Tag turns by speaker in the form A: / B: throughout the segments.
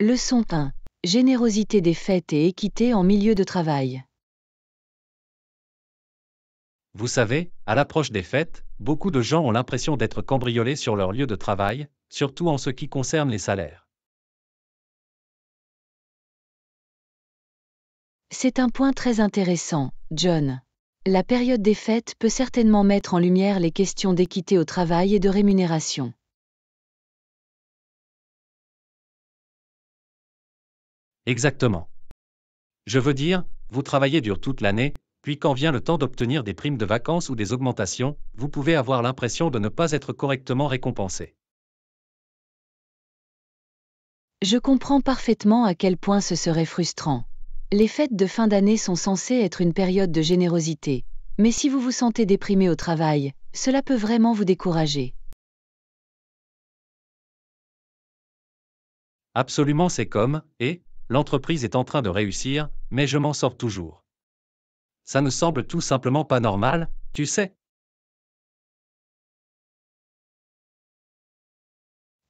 A: Leçon 1. Générosité des fêtes et équité en milieu de travail.
B: Vous savez, à l'approche des fêtes, beaucoup de gens ont l'impression d'être cambriolés sur leur lieu de travail, surtout en ce qui concerne les salaires.
A: C'est un point très intéressant, John. La période des fêtes peut certainement mettre en lumière les questions d'équité au travail et de rémunération.
C: Exactement. Je veux dire, vous travaillez dur toute l'année,
B: puis quand vient le temps d'obtenir des primes de vacances ou des augmentations, vous pouvez avoir l'impression de ne pas être correctement récompensé.
A: Je comprends parfaitement à quel point ce serait frustrant. Les fêtes de fin d'année sont censées être une période de générosité, mais si vous vous sentez déprimé au travail, cela peut vraiment vous décourager.
C: Absolument,
B: c'est comme, et, l'entreprise est en train de réussir, mais je m'en sors toujours.
C: Ça ne semble tout simplement pas normal, tu sais.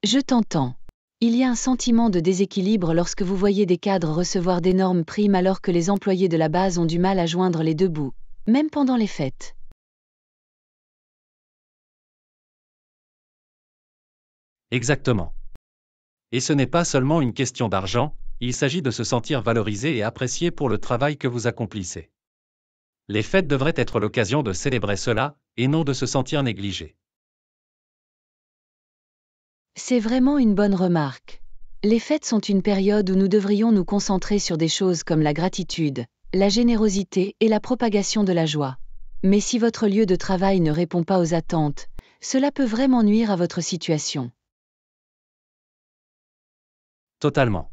A: Je t'entends. Il y a un sentiment de déséquilibre lorsque vous voyez des cadres recevoir d'énormes primes alors que les employés de la base ont du mal à joindre les deux bouts, même pendant les fêtes.
C: Exactement. Et ce n'est pas seulement une question
B: d'argent, il s'agit de se sentir valorisé et apprécié pour le travail que vous accomplissez. Les fêtes devraient être l'occasion de célébrer cela, et non de se sentir négligé.
A: C'est vraiment une bonne remarque. Les fêtes sont une période où nous devrions nous concentrer sur des choses comme la gratitude, la générosité et la propagation de la joie. Mais si votre lieu de travail ne répond pas aux attentes, cela peut vraiment nuire à votre situation.
B: Totalement.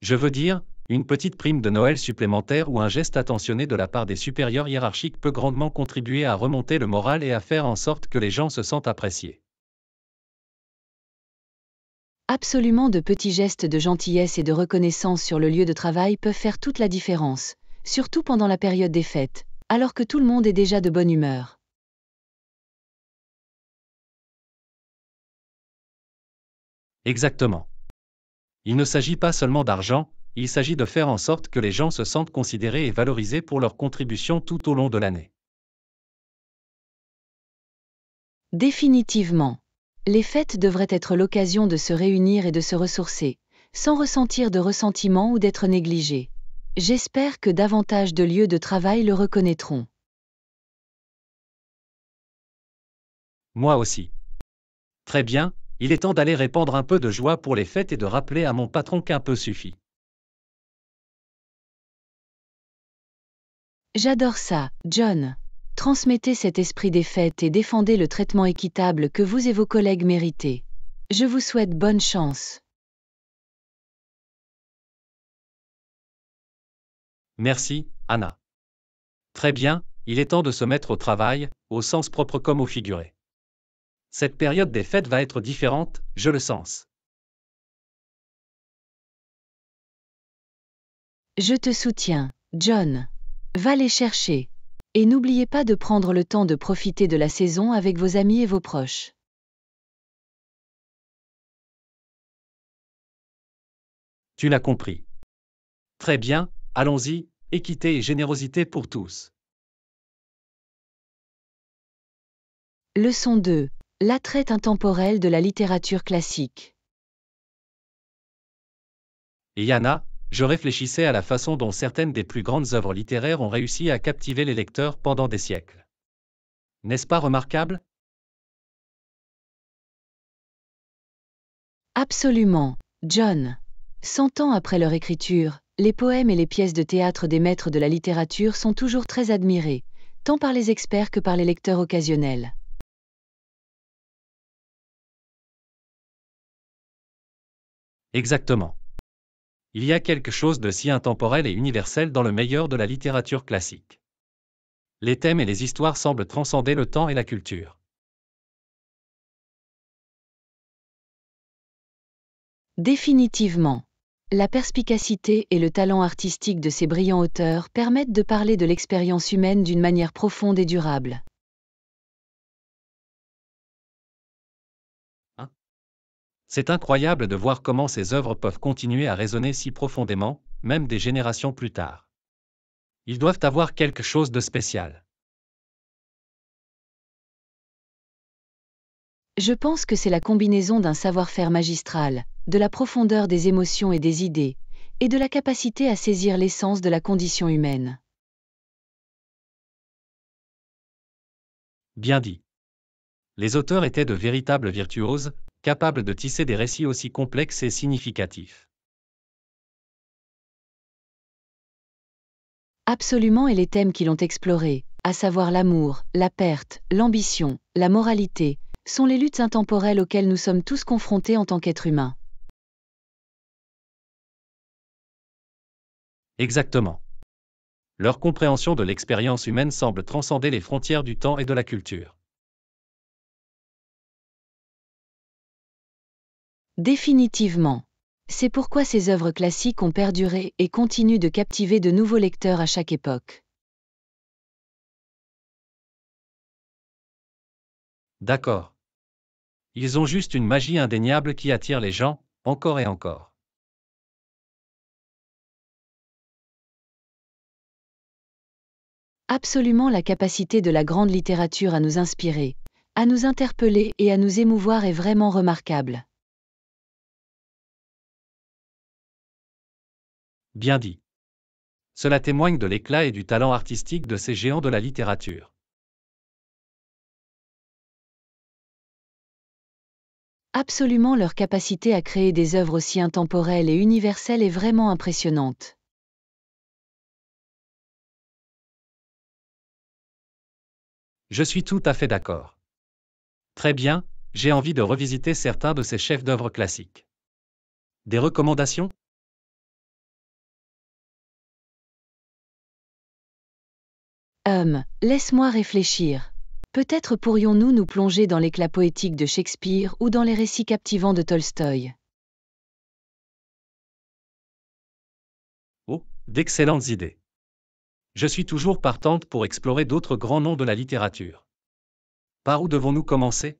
B: Je veux dire, une petite prime de Noël supplémentaire ou un geste attentionné de la part des supérieurs hiérarchiques peut grandement contribuer à remonter le moral et à faire en sorte que les gens se sentent appréciés.
A: Absolument de petits gestes de gentillesse et de reconnaissance sur le lieu de travail peuvent faire toute la différence, surtout pendant la période des fêtes, alors que tout le monde est déjà de bonne humeur.
C: Exactement. Il ne
B: s'agit pas seulement d'argent, il s'agit de faire en sorte que les gens se sentent considérés et valorisés pour leur contribution tout au long de l'année.
A: Définitivement. Les fêtes devraient être l'occasion de se réunir et de se ressourcer, sans ressentir de ressentiment ou d'être négligé. J'espère que davantage de lieux de travail le reconnaîtront.
B: Moi aussi. Très bien, il est temps d'aller répandre un peu de joie pour les fêtes et de rappeler à mon patron qu'un peu suffit.
A: J'adore ça, John. Transmettez cet esprit des fêtes et défendez le traitement équitable que vous et vos collègues méritez. Je vous souhaite bonne chance.
C: Merci, Anna. Très bien, il est temps de se mettre au travail, au sens propre comme au figuré. Cette période des fêtes va être différente, je le sens.
A: Je te soutiens, John. Va les chercher. Et n'oubliez pas de prendre le temps de profiter de la saison avec vos amis et vos proches.
C: Tu l'as compris. Très bien, allons-y, équité et générosité pour
D: tous.
A: Leçon 2. L'attrait intemporel de la littérature classique.
B: Yana, je réfléchissais à la façon dont certaines des plus grandes œuvres littéraires ont réussi
C: à captiver les lecteurs pendant des siècles. N'est-ce pas remarquable
A: Absolument, John. Cent ans après leur écriture, les poèmes et les pièces de théâtre des maîtres de la littérature sont toujours très admirés, tant par les experts que par les lecteurs occasionnels.
C: Exactement. Il y a quelque chose de si intemporel et universel dans le meilleur de la littérature classique. Les thèmes et les histoires semblent transcender le temps et la culture.
A: Définitivement. La perspicacité et le talent artistique de ces brillants auteurs permettent de parler de l'expérience humaine d'une manière profonde et durable.
B: C'est incroyable de voir comment ces œuvres peuvent continuer à résonner si profondément, même des générations plus tard. Ils doivent avoir quelque
C: chose de spécial.
A: Je pense que c'est la combinaison d'un savoir-faire magistral, de la profondeur des émotions et des idées, et de la capacité à saisir l'essence de la condition humaine.
C: Bien dit. Les auteurs
B: étaient de véritables virtuoses, capable de tisser des récits aussi complexes et significatifs.
A: Absolument et les thèmes qui l'ont exploré, à savoir l'amour, la perte, l'ambition, la moralité, sont les luttes intemporelles auxquelles nous sommes tous confrontés en tant qu'êtres humains.
C: Exactement. Leur compréhension de
B: l'expérience humaine semble transcender les frontières du temps et de la culture.
A: Définitivement. C'est pourquoi ces œuvres classiques ont perduré et continuent de captiver de nouveaux lecteurs à chaque époque.
C: D'accord. Ils ont juste une magie indéniable qui attire les gens, encore et encore.
A: Absolument la capacité de la grande littérature à nous inspirer, à nous interpeller et à nous émouvoir est vraiment remarquable.
C: Bien dit. Cela témoigne de l'éclat et du talent artistique de ces géants de la littérature.
A: Absolument leur capacité à créer des œuvres aussi intemporelles et universelles est vraiment impressionnante.
D: Je suis tout à fait d'accord. Très
B: bien,
C: j'ai envie de revisiter certains de ces chefs-d'œuvre classiques. Des recommandations
A: Hum, laisse-moi réfléchir. Peut-être pourrions-nous nous plonger dans l'éclat poétique de Shakespeare ou dans les récits captivants de Tolstoï.
C: Oh, d'excellentes idées. Je suis toujours partante pour explorer d'autres grands noms de la littérature. Par où devons-nous commencer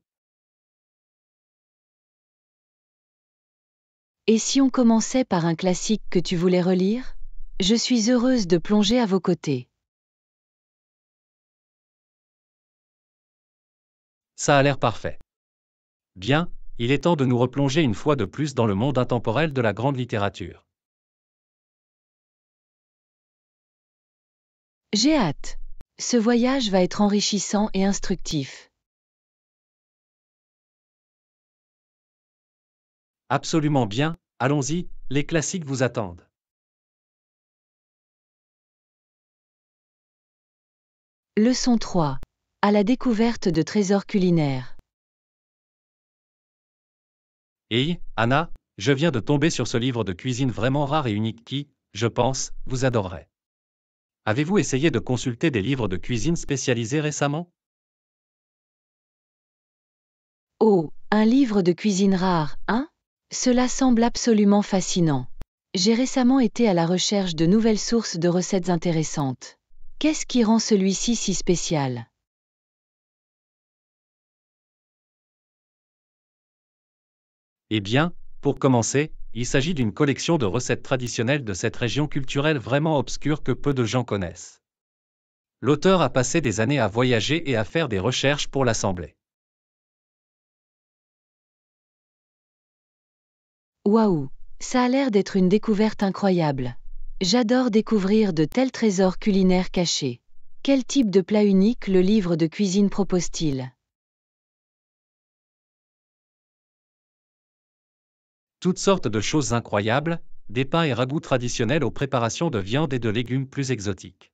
A: Et si on commençait par un classique que tu voulais relire Je suis heureuse de plonger à vos côtés.
C: Ça a l'air parfait. Bien, il est temps de nous replonger une fois de plus dans le monde intemporel de la grande
B: littérature.
A: J'ai hâte. Ce voyage va être enrichissant et instructif.
C: Absolument bien, allons-y, les classiques vous attendent.
A: Leçon 3 à la découverte de trésors culinaires.
B: Hey, Anna, je viens de tomber sur ce livre de cuisine vraiment rare et unique qui, je pense, vous adorerait. Avez-vous essayé de consulter des livres de cuisine spécialisés récemment
A: Oh, un livre de cuisine rare, hein Cela semble absolument fascinant. J'ai récemment été à la recherche de nouvelles sources de recettes intéressantes. Qu'est-ce qui rend celui-ci si spécial
C: Eh bien, pour commencer, il s'agit d'une collection
B: de recettes traditionnelles de cette région culturelle vraiment obscure que peu de gens connaissent.
C: L'auteur a passé des années à voyager et à faire des recherches pour l'assembler.
A: Waouh, ça a l'air d'être une découverte incroyable. J'adore découvrir de tels trésors culinaires cachés. Quel type de plat unique le livre de cuisine propose-t-il
C: toutes sortes de choses incroyables,
B: des pains et ragoûts traditionnels aux préparations de viande et de légumes plus exotiques.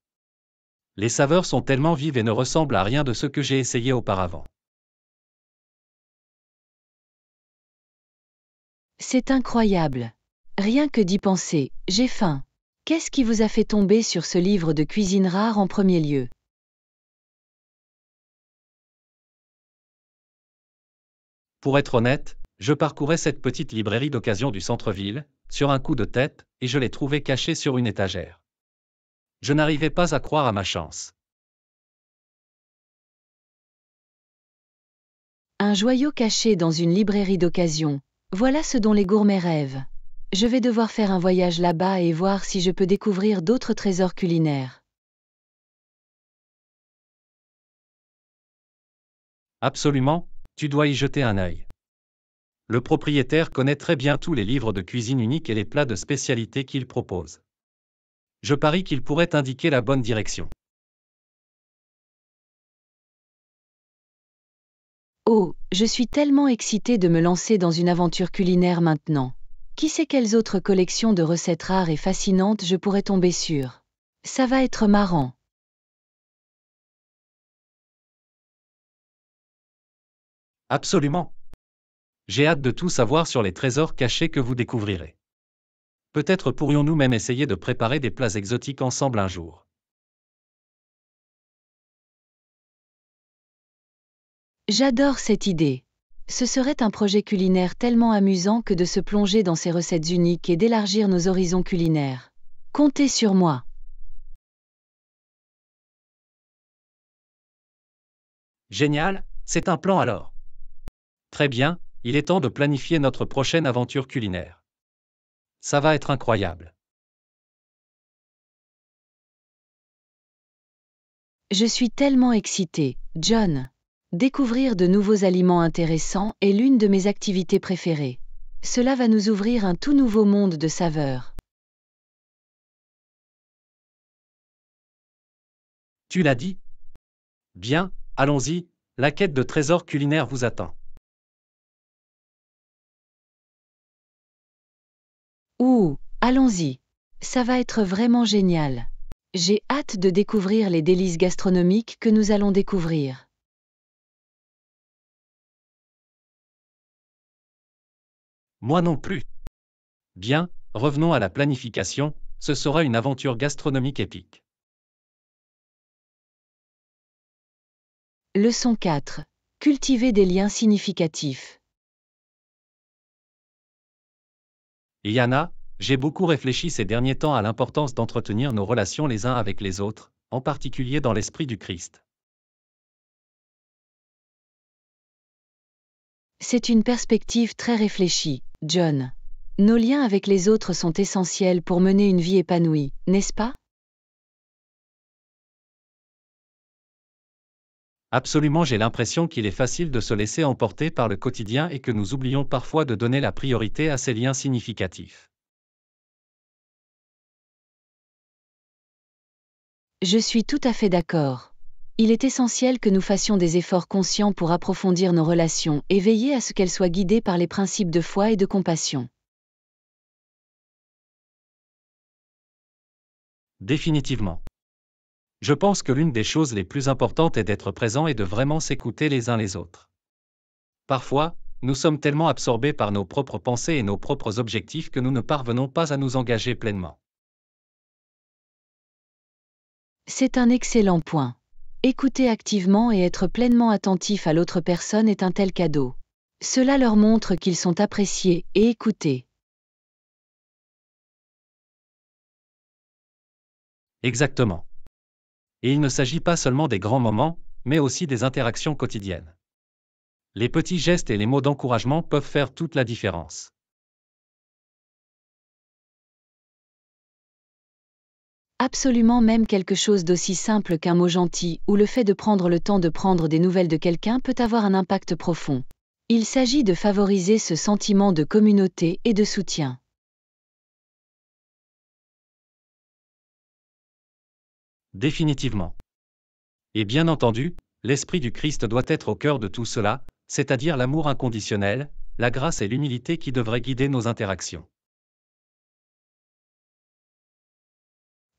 B: Les saveurs sont tellement vives et ne ressemblent à rien de ce que j'ai essayé auparavant.
A: C'est incroyable. Rien que d'y penser, j'ai faim. Qu'est-ce qui vous a fait tomber sur ce livre de cuisine rare en premier lieu
C: Pour être honnête, je parcourais cette petite librairie d'occasion du centre-ville, sur un coup de tête, et je l'ai trouvé caché sur une étagère. Je n'arrivais pas à croire à ma chance.
A: Un joyau caché dans une librairie d'occasion, voilà ce dont les gourmets rêvent. Je vais devoir faire un voyage là-bas et voir si je peux découvrir d'autres trésors culinaires.
C: Absolument, tu dois y
B: jeter un œil le propriétaire connaît très bien tous les livres de cuisine unique et les plats de
C: spécialité qu'il propose. Je parie qu'il pourrait indiquer la bonne direction.
A: Oh, je suis tellement excitée de me lancer dans une aventure culinaire maintenant. Qui sait quelles autres collections de recettes rares et fascinantes je pourrais tomber sur Ça va être marrant.
C: Absolument. J'ai hâte de tout savoir sur les trésors cachés que vous découvrirez. Peut-être pourrions-nous même essayer de préparer des plats exotiques ensemble un jour.
A: J'adore cette idée. Ce serait un projet culinaire tellement amusant que de se plonger dans ces recettes uniques et d'élargir nos horizons culinaires. Comptez sur moi.
C: Génial, c'est un plan alors. Très bien, il est temps de planifier notre prochaine aventure culinaire. Ça va être incroyable.
A: Je suis tellement excitée, John. Découvrir de nouveaux aliments intéressants est l'une de mes activités préférées. Cela va nous ouvrir un tout nouveau monde de saveurs.
C: Tu l'as dit Bien, allons-y, la quête de trésors culinaires vous attend.
A: Ouh, allons-y. Ça va être vraiment génial. J'ai hâte de découvrir les délices gastronomiques que nous allons découvrir.
C: Moi non plus. Bien, revenons à la planification, ce sera une aventure gastronomique épique.
A: Leçon 4. Cultiver des liens significatifs.
C: Yana, j'ai
B: beaucoup réfléchi ces derniers temps à l'importance d'entretenir nos relations les uns avec les autres, en particulier
C: dans l'esprit du Christ.
A: C'est une perspective très réfléchie, John. Nos liens avec les autres sont essentiels pour mener une vie épanouie, n'est-ce pas
B: Absolument j'ai l'impression qu'il est facile de se laisser emporter par le quotidien et que nous oublions parfois de donner la priorité à ces liens significatifs.
A: Je suis tout à fait d'accord. Il est essentiel que nous fassions des efforts conscients pour approfondir nos relations et veiller à ce qu'elles soient guidées par les principes de foi et de compassion.
C: Définitivement je pense que
B: l'une des choses les plus importantes est d'être présent et de vraiment s'écouter les uns les autres. Parfois, nous sommes tellement absorbés par nos propres pensées et nos propres objectifs que nous ne parvenons pas à nous engager pleinement.
A: C'est un excellent point. Écouter activement et être pleinement attentif à l'autre personne est un tel cadeau. Cela leur montre qu'ils sont appréciés et écoutés.
C: Exactement. Et il ne
B: s'agit pas seulement des grands moments, mais aussi des interactions quotidiennes. Les petits gestes
C: et les mots d'encouragement peuvent faire toute la différence.
A: Absolument même quelque chose d'aussi simple qu'un mot gentil ou le fait de prendre le temps de prendre des nouvelles de quelqu'un peut avoir un impact profond. Il s'agit de favoriser ce sentiment de communauté et de soutien.
C: définitivement. Et bien entendu, l'Esprit du Christ doit être au cœur de tout cela, c'est-à-dire
B: l'amour inconditionnel, la grâce et l'humilité qui devraient guider nos interactions.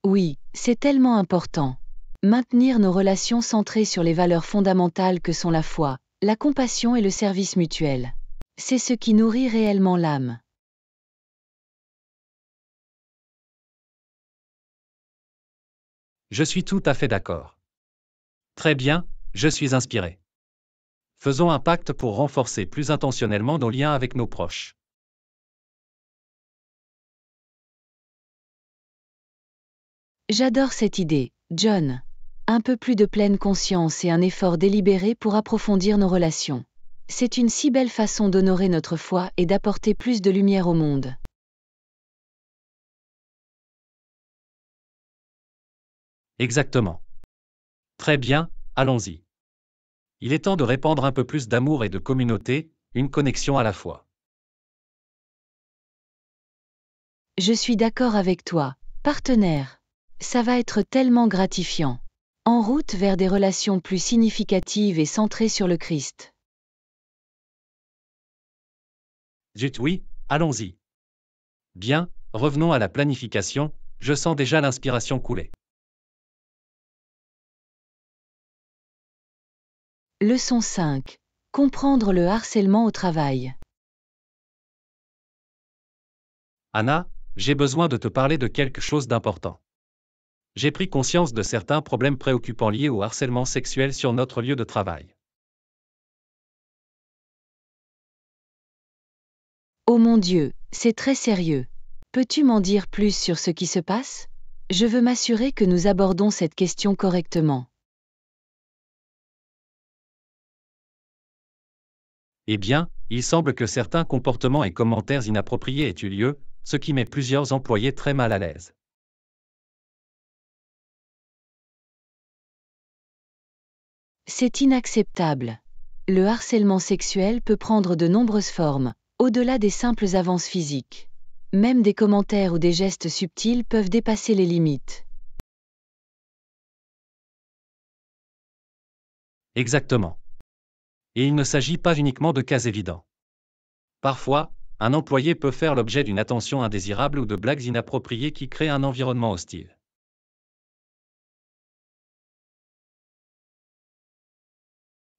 A: Oui, c'est tellement important. Maintenir nos relations centrées sur les valeurs fondamentales que sont la foi, la compassion et le service mutuel. C'est ce qui nourrit réellement l'âme.
C: Je suis tout à fait d'accord. Très bien, je suis inspiré. Faisons un pacte pour renforcer plus intentionnellement nos liens avec nos proches.
A: J'adore cette idée, John. Un peu plus de pleine conscience et un effort délibéré pour approfondir nos relations. C'est une si belle façon d'honorer notre foi et d'apporter plus de lumière au monde.
C: Exactement. Très bien, allons-y. Il est temps de répandre un peu plus d'amour et de communauté,
B: une connexion à la fois.
A: Je suis d'accord avec toi, partenaire. Ça va être tellement gratifiant. En route vers des relations plus significatives et centrées sur le Christ.
B: Zut oui, allons-y. Bien, revenons à la planification, je sens déjà l'inspiration couler.
A: Leçon 5. Comprendre le harcèlement au travail.
D: Anna, j'ai
B: besoin de te parler de quelque chose d'important. J'ai pris conscience de certains problèmes préoccupants liés au harcèlement sexuel sur notre lieu de travail.
A: Oh mon Dieu, c'est très sérieux. Peux-tu m'en dire plus sur ce qui se passe Je veux m'assurer que nous abordons cette question correctement.
B: eh bien, il semble que certains comportements et commentaires inappropriés aient eu lieu, ce qui met plusieurs
C: employés très mal à l'aise.
A: C'est inacceptable. Le harcèlement sexuel peut prendre de nombreuses formes, au-delà des simples avances physiques. Même des commentaires ou des gestes subtils peuvent dépasser les limites.
C: Exactement. Et il ne s'agit pas uniquement de cas
B: évidents. Parfois, un employé peut faire l'objet d'une attention indésirable ou de blagues
C: inappropriées qui créent un environnement hostile.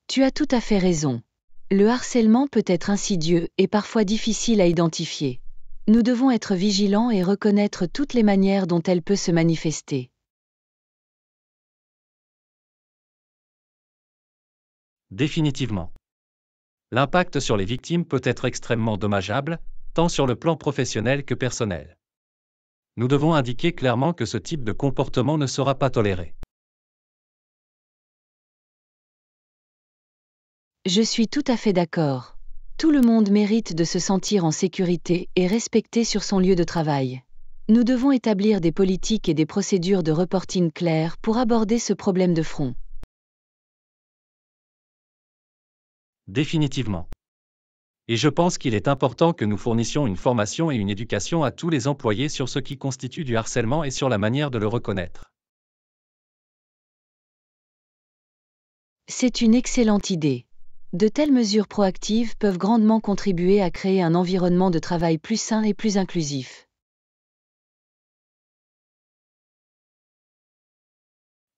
A: Tu as tout à fait raison. Le harcèlement peut être insidieux et parfois difficile à identifier. Nous devons être vigilants et reconnaître toutes les manières dont elle peut se manifester.
C: Définitivement l'impact
B: sur les victimes peut être extrêmement dommageable, tant sur le plan professionnel que personnel.
C: Nous devons indiquer clairement que ce type de comportement ne sera pas toléré.
A: Je suis tout à fait d'accord. Tout le monde mérite de se sentir en sécurité et respecté sur son lieu de travail. Nous devons établir des politiques et des procédures de reporting claires pour aborder ce problème de front.
B: Définitivement. Et je pense qu'il est important que nous fournissions une formation et une éducation à tous les employés sur ce qui constitue du harcèlement et sur la manière de le reconnaître.
A: C'est une excellente idée. De telles mesures proactives peuvent grandement contribuer à créer un environnement de travail plus sain et plus inclusif.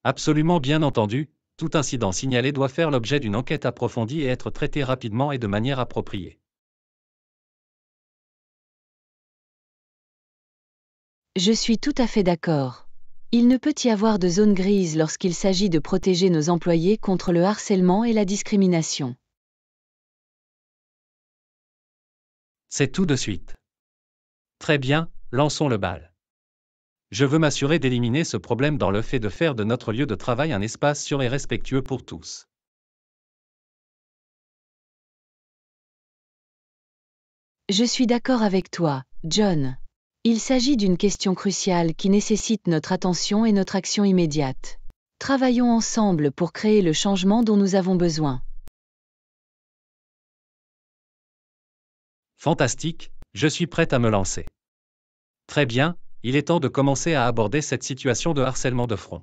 C: Absolument bien
B: entendu, tout incident signalé doit faire l'objet d'une enquête approfondie et être traité rapidement et de manière
D: appropriée.
A: Je suis tout à fait d'accord. Il ne peut y avoir de zone grise lorsqu'il s'agit de protéger nos employés contre le harcèlement et la discrimination.
B: C'est tout de suite. Très bien, lançons le bal. Je veux m'assurer d'éliminer ce problème dans le fait de faire de notre lieu de travail un
C: espace sûr et respectueux pour tous.
A: Je suis d'accord avec toi, John. Il s'agit d'une question cruciale qui nécessite notre attention et notre action immédiate. Travaillons ensemble pour créer le changement dont nous avons besoin.
B: Fantastique, je suis prête à me lancer. Très bien, il est temps de commencer à aborder cette situation de harcèlement de front.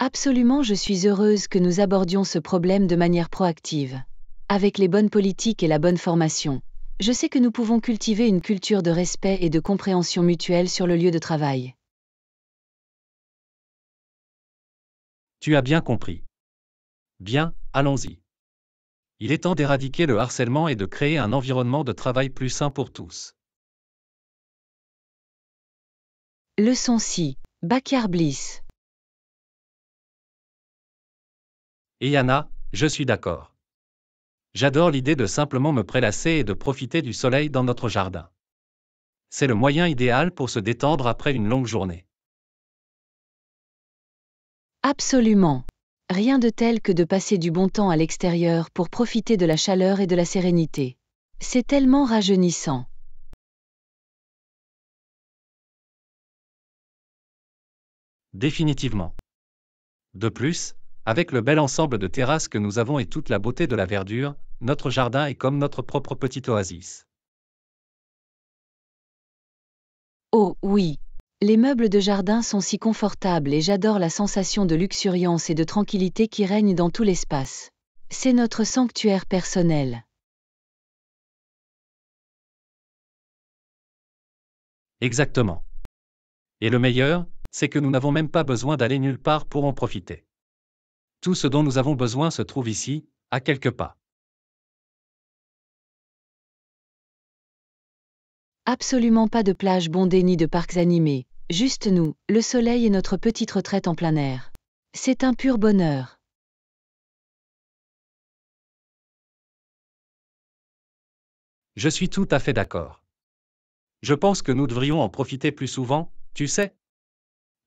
A: Absolument, je suis heureuse que nous abordions ce problème de manière proactive. Avec les bonnes politiques et la bonne formation, je sais que nous pouvons cultiver une culture de respect et de compréhension mutuelle sur le lieu de travail.
C: Tu as bien compris. Bien, allons-y. Il est temps d'éradiquer le harcèlement et de créer un environnement de travail plus sain pour tous.
D: Leçon
A: 6. Bakar Bliss.
B: Yana, je suis d'accord. J'adore l'idée de simplement me prélasser et de profiter du soleil dans notre jardin. C'est le moyen idéal pour se détendre après une longue journée.
A: Absolument. Rien de tel que de passer du bon temps à l'extérieur pour profiter de la chaleur et de la sérénité. C'est tellement rajeunissant.
C: Définitivement. De plus, avec le bel ensemble
B: de terrasses que nous avons et toute la beauté de la verdure, notre jardin est comme notre propre petite oasis.
A: Oh oui, les meubles de jardin sont si confortables et j'adore la sensation de luxuriance et de tranquillité qui règne dans tout l'espace. C'est notre sanctuaire personnel.
C: Exactement. Et le meilleur, c'est que nous n'avons même pas besoin d'aller nulle part pour en profiter. Tout ce dont nous avons besoin se trouve ici, à quelques pas.
A: Absolument pas de plages bondées ni de parcs animés, Juste nous, le soleil et notre petite retraite en plein air. C'est un pur bonheur.
D: Je
C: suis tout à fait d'accord. Je pense que nous devrions en profiter plus souvent, tu sais.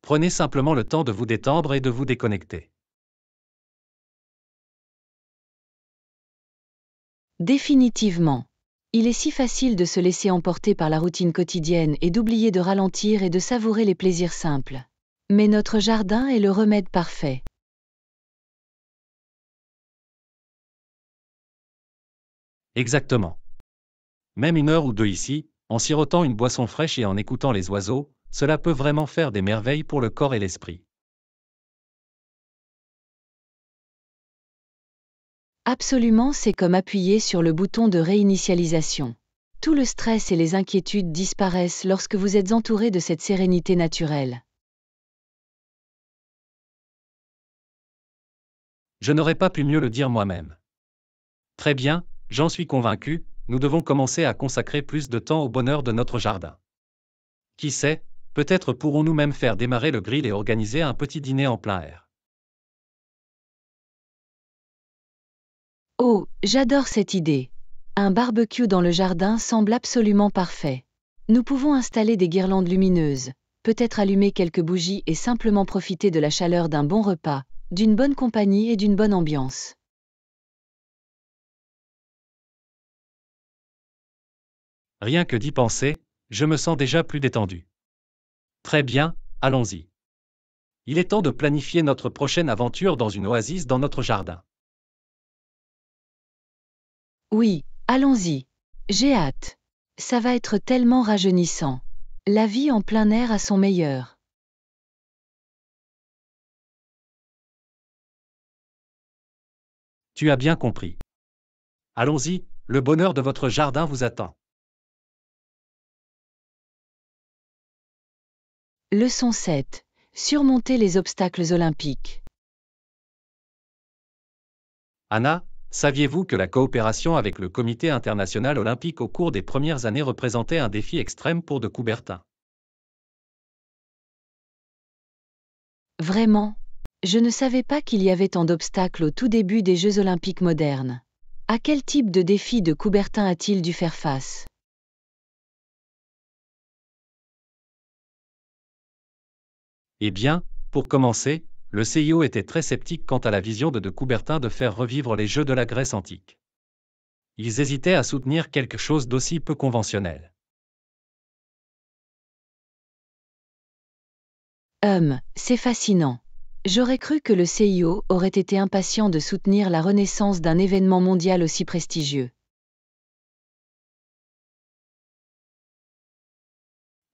C: Prenez simplement le temps de vous détendre et de vous déconnecter.
A: Définitivement. Il est si facile de se laisser emporter par la routine quotidienne et d'oublier de ralentir et de savourer les plaisirs simples. Mais notre jardin est le remède parfait.
C: Exactement.
B: Même une heure ou deux ici, en sirotant une boisson fraîche et en écoutant les oiseaux, cela peut vraiment faire
C: des merveilles pour le corps et l'esprit.
A: Absolument, c'est comme appuyer sur le bouton de réinitialisation. Tout le stress et les inquiétudes disparaissent lorsque vous êtes entouré de cette sérénité naturelle.
C: Je n'aurais pas pu mieux le dire moi-même. Très bien, j'en suis convaincu, nous devons commencer
B: à consacrer plus de temps au bonheur de notre jardin. Qui sait, peut-être pourrons-nous même faire démarrer le grill et organiser un petit dîner en plein air.
A: Oh, j'adore cette idée. Un barbecue dans le jardin semble absolument parfait. Nous pouvons installer des guirlandes lumineuses, peut-être allumer quelques bougies et simplement profiter de la chaleur d'un bon repas, d'une bonne compagnie et d'une bonne ambiance.
C: Rien que d'y penser, je me sens déjà plus détendu. Très bien,
B: allons-y. Il est temps de planifier notre prochaine aventure dans une oasis dans notre jardin.
A: Oui, allons-y. J'ai hâte. Ça va être tellement rajeunissant. La vie en plein air à son meilleur.
C: Tu as bien compris. Allons-y, le bonheur de votre jardin vous attend.
D: Leçon
A: 7. Surmonter les obstacles olympiques.
B: Anna, Saviez-vous que la coopération avec le Comité international olympique au cours des premières années représentait un défi extrême pour de Coubertin
A: Vraiment, je ne savais pas qu'il y avait tant d'obstacles au tout début des Jeux olympiques modernes. À quel type de défi de Coubertin a-t-il dû faire face
C: Eh bien, pour commencer, le CIO était très sceptique quant à la vision de De Coubertin
B: de faire revivre les jeux de la Grèce antique. Ils hésitaient à soutenir quelque chose d'aussi
C: peu conventionnel.
A: Hum, c'est fascinant. J'aurais cru que le CIO aurait été impatient de soutenir la renaissance d'un événement mondial aussi prestigieux.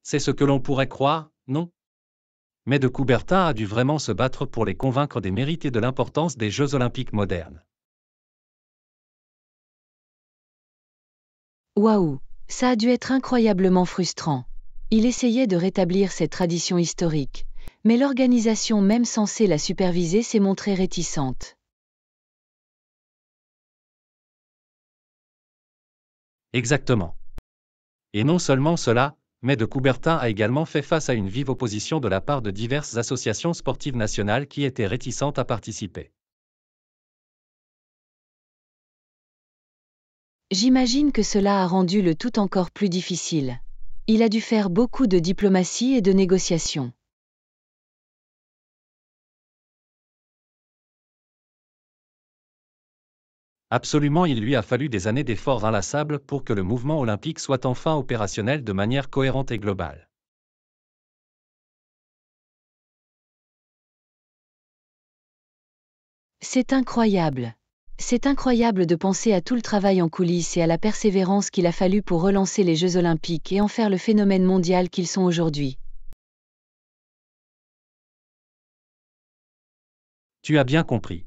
C: C'est ce que l'on pourrait croire, non
B: mais de Coubertin a dû vraiment se battre pour les convaincre des mérites et de l'importance des Jeux olympiques modernes.
A: Waouh, ça a dû être incroyablement frustrant. Il essayait de rétablir cette tradition historique, mais l'organisation même censée la superviser s'est montrée réticente.
C: Exactement. Et non seulement cela, mais de Coubertin a également fait face à une vive opposition de
B: la part de diverses associations sportives nationales qui étaient réticentes à participer.
A: J'imagine que cela a rendu le tout encore plus difficile. Il a dû faire beaucoup de diplomatie et de négociations.
C: Absolument, il lui a fallu des années d'efforts inlassables pour que le mouvement olympique soit enfin opérationnel de manière cohérente et globale.
A: C'est incroyable. C'est incroyable de penser à tout le travail en coulisses et à la persévérance qu'il a fallu pour relancer les Jeux olympiques et en faire le phénomène mondial qu'ils sont aujourd'hui.
C: Tu as bien compris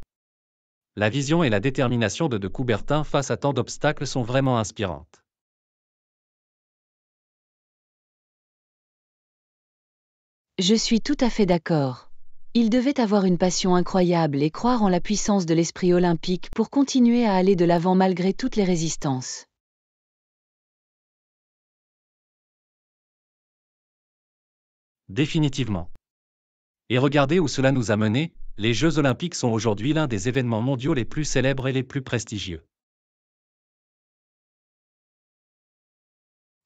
C: la vision et la détermination de De Coubertin face à tant d'obstacles sont vraiment inspirantes.
A: Je suis tout à fait d'accord. Il devait avoir une passion incroyable et croire en la puissance de l'esprit olympique pour continuer à aller de l'avant malgré toutes les résistances.
C: Définitivement. Et regardez où cela nous a menés, les Jeux olympiques sont aujourd'hui l'un des événements mondiaux
B: les plus célèbres et les plus prestigieux.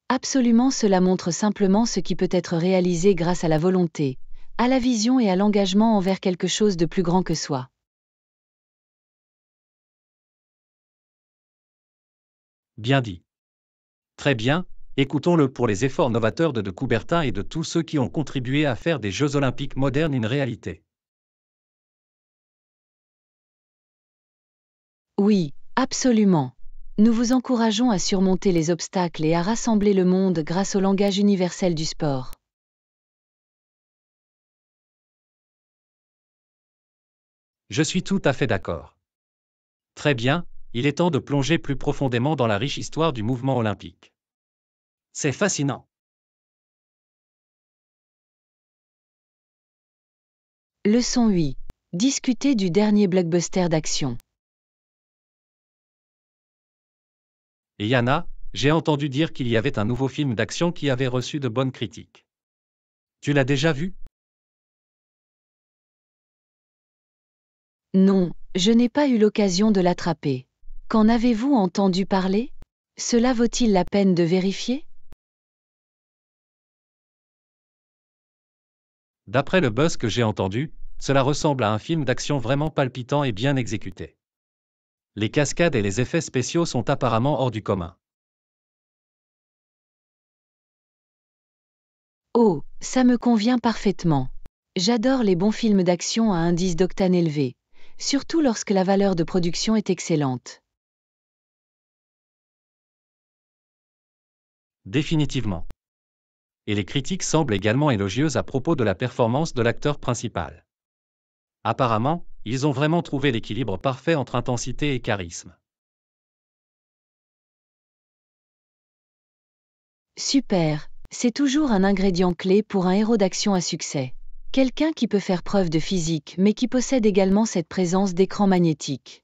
A: Absolument cela montre simplement ce qui peut être réalisé grâce à la volonté, à la vision et à l'engagement envers quelque chose de plus grand que soi.
C: Bien dit.
B: Très bien, écoutons-le pour les efforts novateurs de De Coubertin et de tous ceux qui ont contribué à faire des Jeux olympiques modernes une réalité.
A: Oui, absolument. Nous vous encourageons à surmonter les obstacles et à rassembler le monde grâce au langage universel du sport.
C: Je suis tout à fait d'accord. Très bien, il est temps de plonger plus profondément dans la riche histoire du mouvement olympique. C'est fascinant.
A: Leçon 8. Discuter du dernier blockbuster d'action.
C: Yana, j'ai entendu
B: dire qu'il y avait un nouveau film d'action qui avait reçu de bonnes critiques. Tu l'as déjà vu
A: Non, je n'ai pas eu l'occasion de l'attraper. Qu'en avez-vous entendu parler Cela vaut-il la peine de vérifier
B: D'après le buzz que j'ai entendu, cela ressemble à un film d'action vraiment palpitant et bien exécuté
C: les cascades et les effets spéciaux sont apparemment hors du commun.
A: Oh, ça me convient parfaitement. J'adore les bons films d'action à indice d'octane élevé, surtout lorsque la valeur de production est excellente.
C: Définitivement. Et les critiques semblent également élogieuses à propos de la
B: performance de l'acteur principal. Apparemment, ils ont vraiment trouvé l'équilibre parfait entre intensité et charisme.
A: Super, c'est toujours un ingrédient clé pour un héros d'action à succès. Quelqu'un qui peut faire preuve de physique mais qui possède également cette présence d'écran magnétique.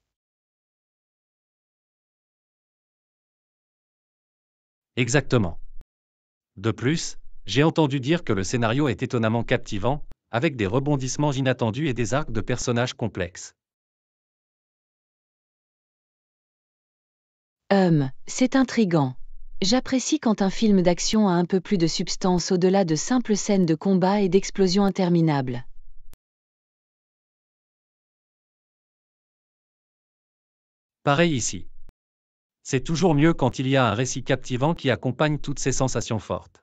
C: Exactement. De plus, j'ai entendu dire que le scénario est étonnamment captivant,
B: avec des rebondissements inattendus et des arcs de personnages complexes.
A: Hum, c'est intrigant. J'apprécie quand un film d'action a un peu plus de substance au-delà de simples scènes de combat et d'explosions interminables.
C: Pareil ici. C'est toujours mieux quand il y a un récit captivant qui
B: accompagne toutes ces sensations fortes.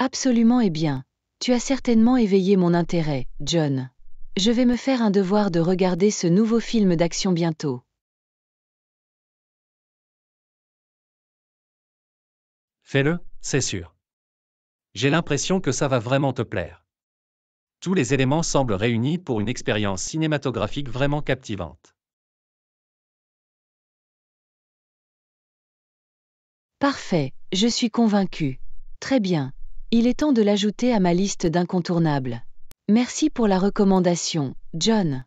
A: Absolument et bien. Tu as certainement éveillé mon intérêt, John. Je vais me faire un devoir de regarder ce nouveau film d'action bientôt.
C: Fais-le, c'est sûr. J'ai l'impression que ça va vraiment te plaire. Tous les éléments semblent réunis pour une expérience cinématographique vraiment captivante.
A: Parfait, je suis convaincu. Très bien. Il est temps de l'ajouter à ma liste d'incontournables. Merci pour la recommandation, John.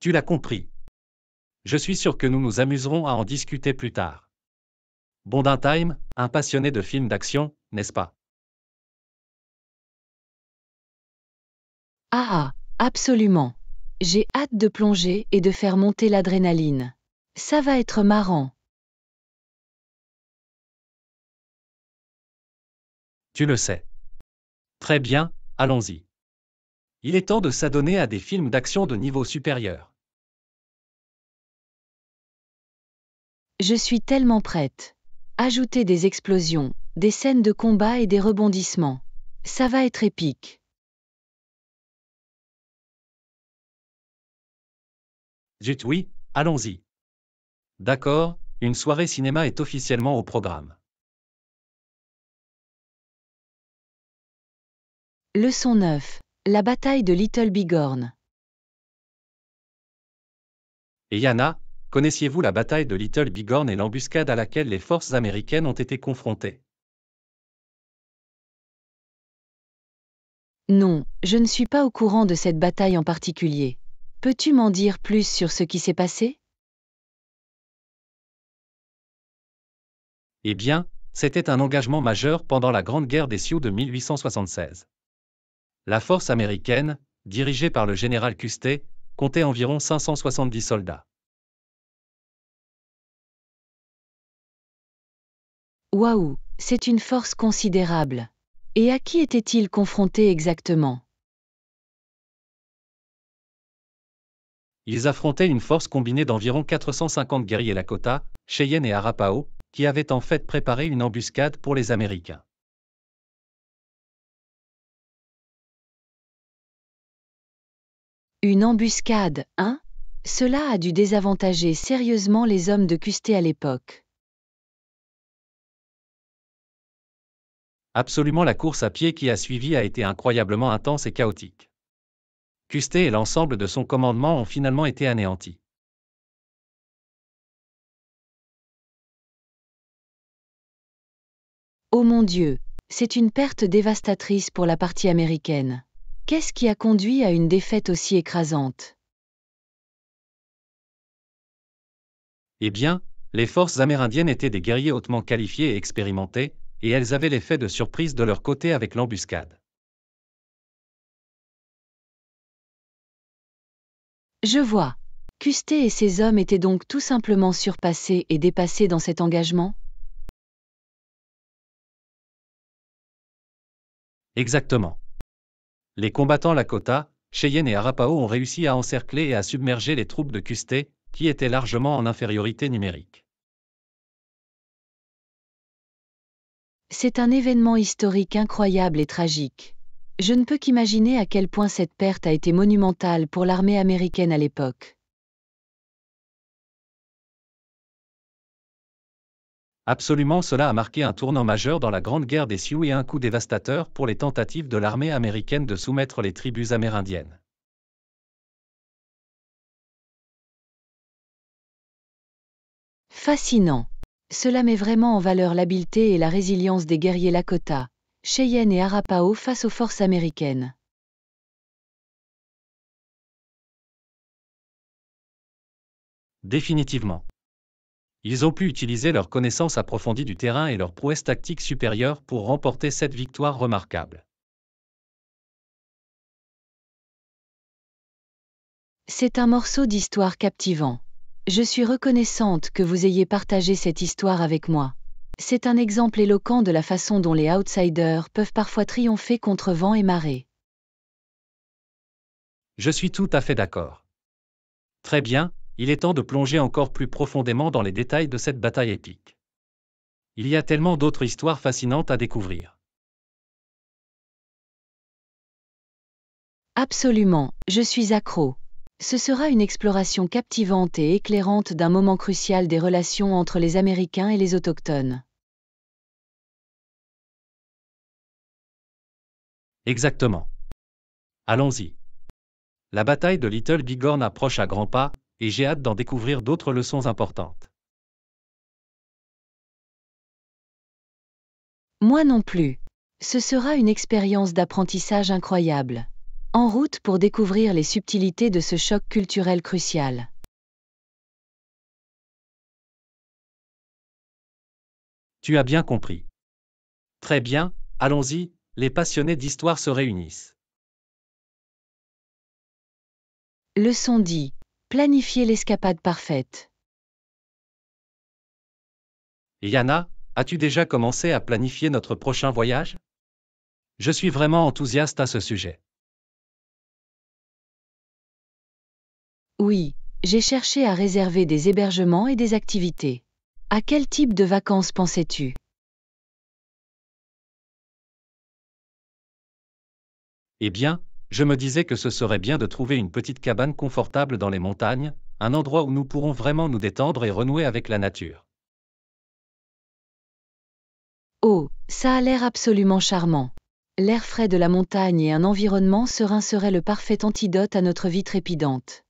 C: Tu l'as compris. Je suis sûr que nous nous amuserons à en discuter plus tard. Bondin Time, un passionné de films d'action, n'est-ce pas
A: Ah, absolument. J'ai hâte de plonger et de faire monter l'adrénaline. Ça va être marrant.
C: Tu le sais. Très bien, allons-y. Il est temps de s'adonner à des films d'action de niveau supérieur.
A: Je suis tellement prête. Ajoutez des explosions, des scènes de combat et des rebondissements. Ça va être épique.
C: Zut oui, allons-y. D'accord, une soirée cinéma est officiellement au programme.
A: Leçon 9. La bataille de Little Bighorn.
B: Et Yana, connaissiez-vous la bataille de Little Bighorn et l'embuscade à laquelle les forces américaines ont été confrontées
A: Non, je ne suis pas au courant de cette bataille en particulier. Peux-tu m'en dire plus sur ce qui s'est passé
B: Eh bien, c'était un engagement majeur pendant la Grande Guerre des Sioux de 1876. La force américaine, dirigée par le général Custé, comptait environ 570 soldats.
A: Waouh, c'est une force considérable. Et à qui étaient-ils confrontés exactement
B: Ils affrontaient une force combinée d'environ 450 guerriers Lakota, Cheyenne et
C: Arapaho, qui avaient en fait préparé une embuscade pour les Américains.
A: Une embuscade, hein Cela a dû désavantager sérieusement les hommes de Custé à l'époque.
B: Absolument la course à pied qui a suivi a été incroyablement intense et chaotique. Custé et l'ensemble de son
C: commandement ont finalement été anéantis.
A: Oh mon Dieu, c'est une perte dévastatrice pour la partie américaine. Qu'est-ce qui a conduit à une défaite aussi écrasante
B: Eh bien, les forces amérindiennes étaient des guerriers hautement qualifiés et expérimentés, et elles avaient l'effet de surprise de leur côté avec
C: l'embuscade.
A: Je vois. Custé et ses hommes étaient donc tout simplement surpassés et dépassés dans cet engagement
C: Exactement. Les combattants Lakota, Cheyenne et Arapaho ont réussi à
B: encercler et à submerger les troupes de Custé, qui étaient largement en infériorité numérique.
A: C'est un événement historique incroyable et tragique. Je ne peux qu'imaginer à quel point cette perte a été monumentale pour l'armée américaine à l'époque.
B: Absolument cela a marqué un tournant majeur dans la Grande Guerre des Sioux et un coup dévastateur pour
C: les tentatives de l'armée américaine de soumettre les tribus amérindiennes.
A: Fascinant. Cela met vraiment en valeur l'habileté et la résilience des guerriers Lakota, Cheyenne et Arapaho face aux forces américaines.
C: Définitivement ils ont pu utiliser
B: leur connaissance approfondie du terrain et leur prouesse tactique supérieure pour remporter cette victoire remarquable.
A: C'est un morceau d'histoire captivant. Je suis reconnaissante que vous ayez partagé cette histoire avec moi. C'est un exemple éloquent de la façon dont les outsiders peuvent parfois triompher contre vent et marée.
B: Je suis tout à fait d'accord. Très bien, il est temps de plonger encore plus profondément dans les détails de cette bataille épique. Il y a tellement d'autres histoires fascinantes à découvrir.
A: Absolument, je suis accro. Ce sera une exploration captivante et éclairante d'un moment crucial des relations entre les Américains et les Autochtones.
C: Exactement. Allons-y. La bataille de Little
B: Bighorn approche à grands pas, et j'ai hâte d'en découvrir d'autres leçons importantes.
A: Moi non plus. Ce sera une expérience d'apprentissage incroyable. En route pour découvrir les subtilités de ce choc culturel crucial.
C: Tu as bien compris. Très bien, allons-y, les passionnés d'histoire se réunissent.
A: Leçon dit. Planifier l'escapade parfaite.
B: Yana, as-tu déjà commencé à planifier notre prochain voyage Je suis vraiment enthousiaste à ce sujet.
A: Oui, j'ai cherché à réserver des hébergements et des activités. À quel type de vacances pensais-tu
C: Eh bien, je me disais que ce serait bien de trouver une petite cabane
B: confortable dans les montagnes, un endroit où nous pourrons vraiment nous détendre et renouer avec la nature.
A: Oh, ça a l'air absolument charmant. L'air frais de la montagne et un environnement serein seraient le parfait antidote à notre vie trépidante.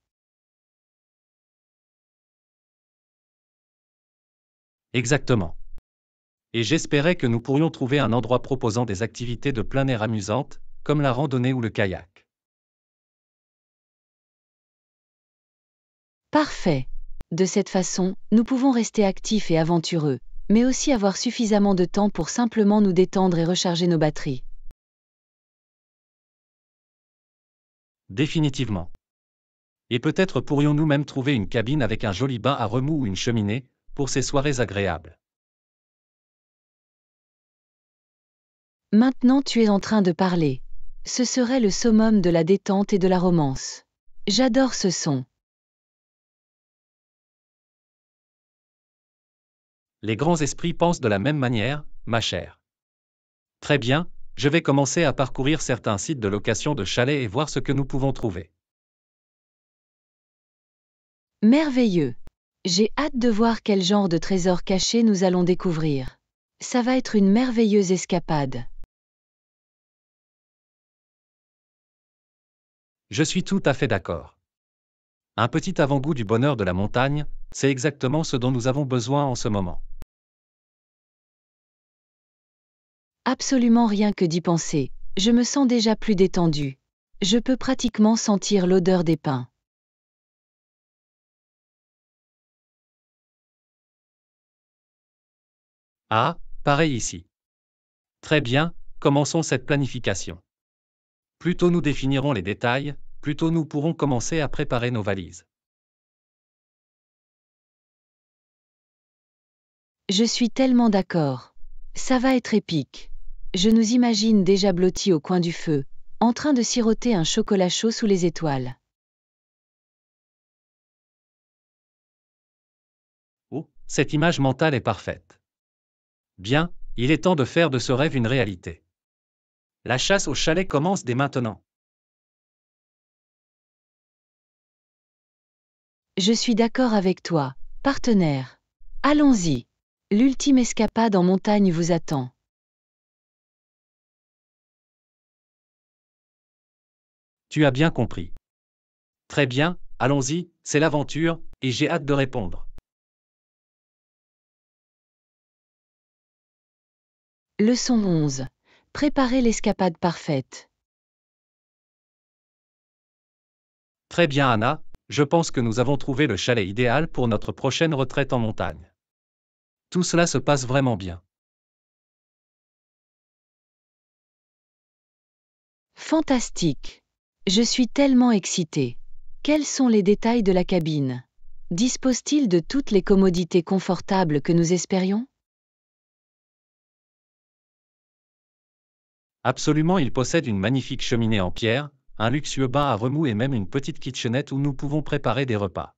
C: Exactement. Et j'espérais que nous pourrions trouver un endroit proposant des activités de plein
B: air amusantes, comme la randonnée ou le kayak.
A: Parfait. De cette façon, nous pouvons rester actifs et aventureux, mais aussi avoir suffisamment de temps pour simplement nous détendre et recharger nos batteries.
C: Définitivement.
B: Et peut-être pourrions-nous même trouver une cabine avec un joli bain à remous ou une cheminée, pour ces soirées agréables.
A: Maintenant tu es en train de parler. Ce serait le summum de la détente et de la romance. J'adore ce son.
C: Les grands esprits pensent de la même manière, ma chère. Très bien, je vais commencer
B: à parcourir certains sites de location de chalets et voir ce que nous pouvons trouver.
A: Merveilleux. J'ai hâte de voir quel genre de trésor caché nous allons découvrir. Ça va être une merveilleuse escapade.
C: Je suis tout à fait d'accord.
B: Un petit avant-goût du bonheur de la montagne, c'est exactement ce dont nous avons besoin en ce moment.
A: Absolument rien que d'y penser, je me sens déjà plus détendu. Je peux pratiquement sentir l'odeur des pins.
D: Ah, pareil ici. Très bien, commençons cette
C: planification. Plus tôt nous définirons les détails, plus tôt nous pourrons commencer à préparer nos valises.
A: Je suis tellement d'accord. Ça va être épique. Je nous imagine déjà blottis au coin du feu, en train de siroter un chocolat chaud sous les étoiles.
C: Oh, cette image mentale est parfaite. Bien, il est temps de faire de ce rêve une réalité. La chasse au chalet commence dès maintenant.
A: Je suis d'accord avec toi, partenaire. Allons-y. L'ultime escapade en montagne vous attend.
C: Tu as bien compris. Très bien, allons-y, c'est l'aventure, et j'ai hâte de répondre.
A: Leçon 11. Préparez l'escapade parfaite.
C: Très bien Anna,
B: je pense que nous avons trouvé le chalet idéal pour notre prochaine retraite en montagne.
C: Tout cela se passe vraiment bien.
A: Fantastique. Je suis tellement excitée. Quels sont les détails de la cabine Dispose-t-il de toutes les commodités confortables que nous espérions
C: Absolument,
B: il possède une magnifique cheminée en pierre, un luxueux bain à remous et même une petite kitchenette où nous pouvons
C: préparer des repas.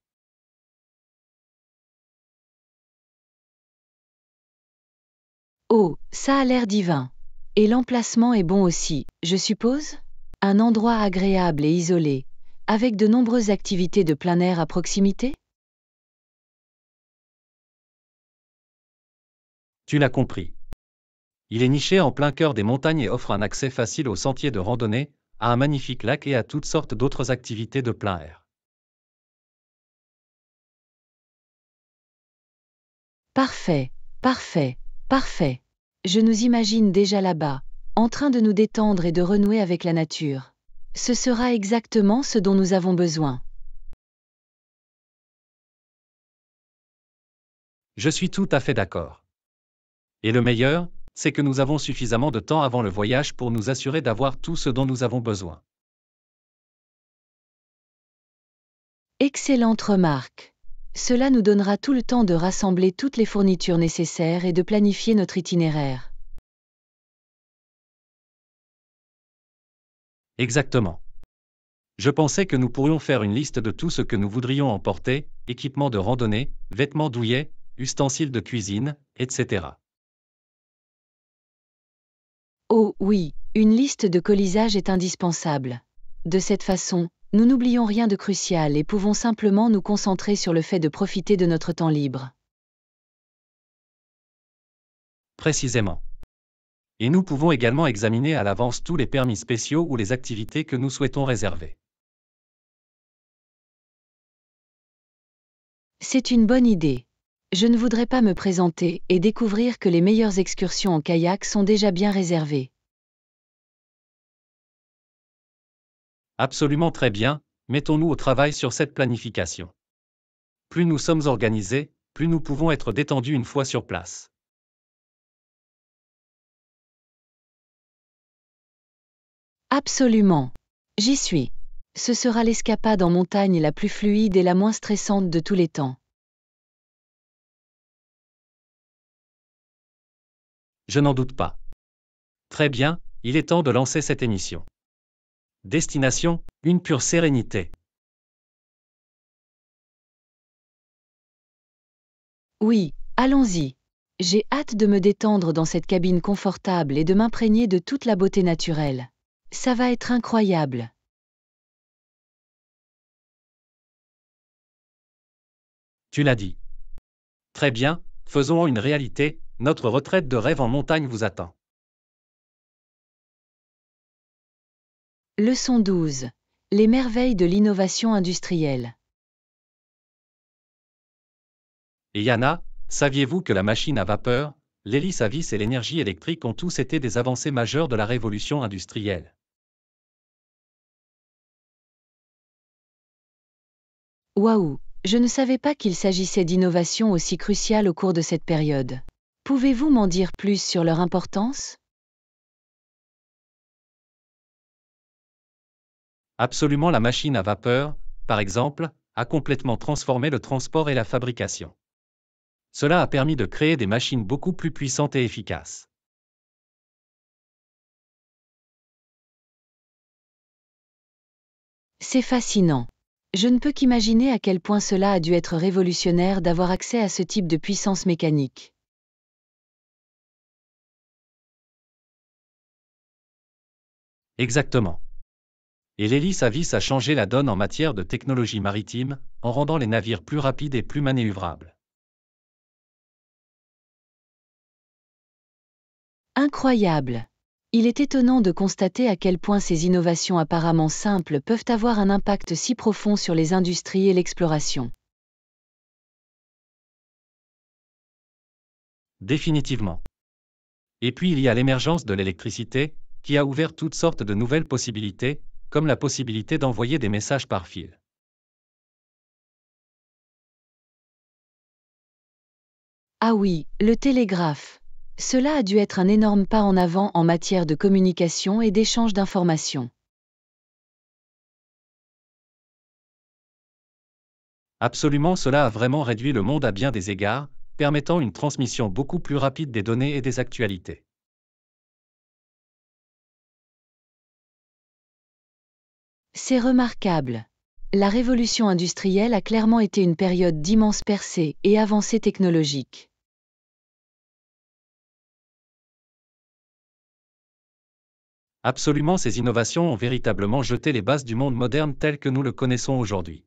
A: Oh, ça a l'air divin. Et l'emplacement est bon aussi, je suppose Un endroit agréable et isolé, avec de nombreuses activités de plein air à proximité
C: Tu l'as compris. Il est niché en plein cœur des montagnes et offre un accès facile aux sentiers de randonnée, à un magnifique lac et à toutes sortes d'autres activités de plein air.
A: Parfait, parfait, parfait. Je nous imagine déjà là-bas, en train de nous détendre et de renouer avec la nature. Ce sera exactement ce dont nous avons besoin.
B: Je suis tout à fait d'accord. Et le meilleur, c'est que nous avons suffisamment de temps avant le voyage pour nous assurer d'avoir tout ce dont nous avons besoin.
A: Excellente remarque. Cela nous donnera tout le temps de rassembler toutes les fournitures nécessaires et de planifier notre itinéraire.
C: Exactement. Je pensais que nous pourrions faire une liste de tout
B: ce que nous voudrions emporter, équipements de randonnée, vêtements douillets, ustensiles de cuisine, etc.
A: Oh oui, une liste de colisage est indispensable. De cette façon, nous n'oublions rien de crucial et pouvons simplement nous concentrer sur le fait de profiter de notre temps libre.
B: Précisément. Et nous pouvons également examiner à l'avance tous les permis spéciaux ou les activités que nous souhaitons réserver.
A: C'est une bonne idée. Je ne voudrais pas me présenter et découvrir que les meilleures excursions en kayak sont déjà bien réservées.
B: Absolument très bien, mettons-nous au travail sur cette
C: planification. Plus nous sommes organisés, plus nous pouvons être détendus une fois sur
D: place.
A: Absolument. J'y suis. Ce sera l'escapade en montagne la plus fluide et la moins stressante de tous les temps.
C: Je n'en doute pas. Très bien, il est temps de lancer cette émission. Destination, une pure sérénité.
A: Oui, allons-y. J'ai hâte de me détendre dans cette cabine confortable et de m'imprégner de toute la beauté naturelle. Ça va être incroyable.
C: Tu l'as dit. Très bien, faisons une réalité, notre retraite de rêve en montagne vous attend.
A: Leçon 12. Les merveilles de l'innovation industrielle.
B: Yana, saviez-vous que la machine à vapeur, l'hélice à vis et l'énergie électrique ont tous été des avancées majeures de la révolution industrielle
A: Waouh Je ne savais pas qu'il s'agissait d'innovations aussi cruciales au cours de cette période. Pouvez-vous m'en dire plus sur leur importance
C: Absolument la machine à vapeur, par exemple,
B: a complètement transformé le transport et la fabrication. Cela a permis de créer des
C: machines beaucoup plus puissantes et efficaces.
A: C'est fascinant. Je ne peux qu'imaginer à quel point cela a dû être révolutionnaire d'avoir accès à ce type de puissance mécanique.
C: Exactement. Et l'hélice à vis a changé la donne en matière de technologie maritime, en rendant les navires plus rapides et plus manœuvrables.
A: Incroyable. Il est étonnant de constater à quel point ces innovations apparemment simples peuvent avoir un impact si profond sur les industries et l'exploration.
C: Définitivement. Et puis il y a l'émergence de l'électricité, qui a ouvert toutes sortes de nouvelles possibilités, comme la possibilité d'envoyer des messages par fil.
A: Ah oui, le télégraphe. Cela a dû être un énorme pas en avant en matière de communication et d'échange d'informations.
C: Absolument, cela a vraiment réduit le monde à bien des égards, permettant une transmission beaucoup plus rapide des données et des actualités.
A: C'est remarquable. La révolution industrielle a clairement été une période d'immenses percées et avancées technologiques.
D: Absolument,
C: ces innovations ont véritablement jeté les bases du monde moderne tel que nous le connaissons aujourd'hui.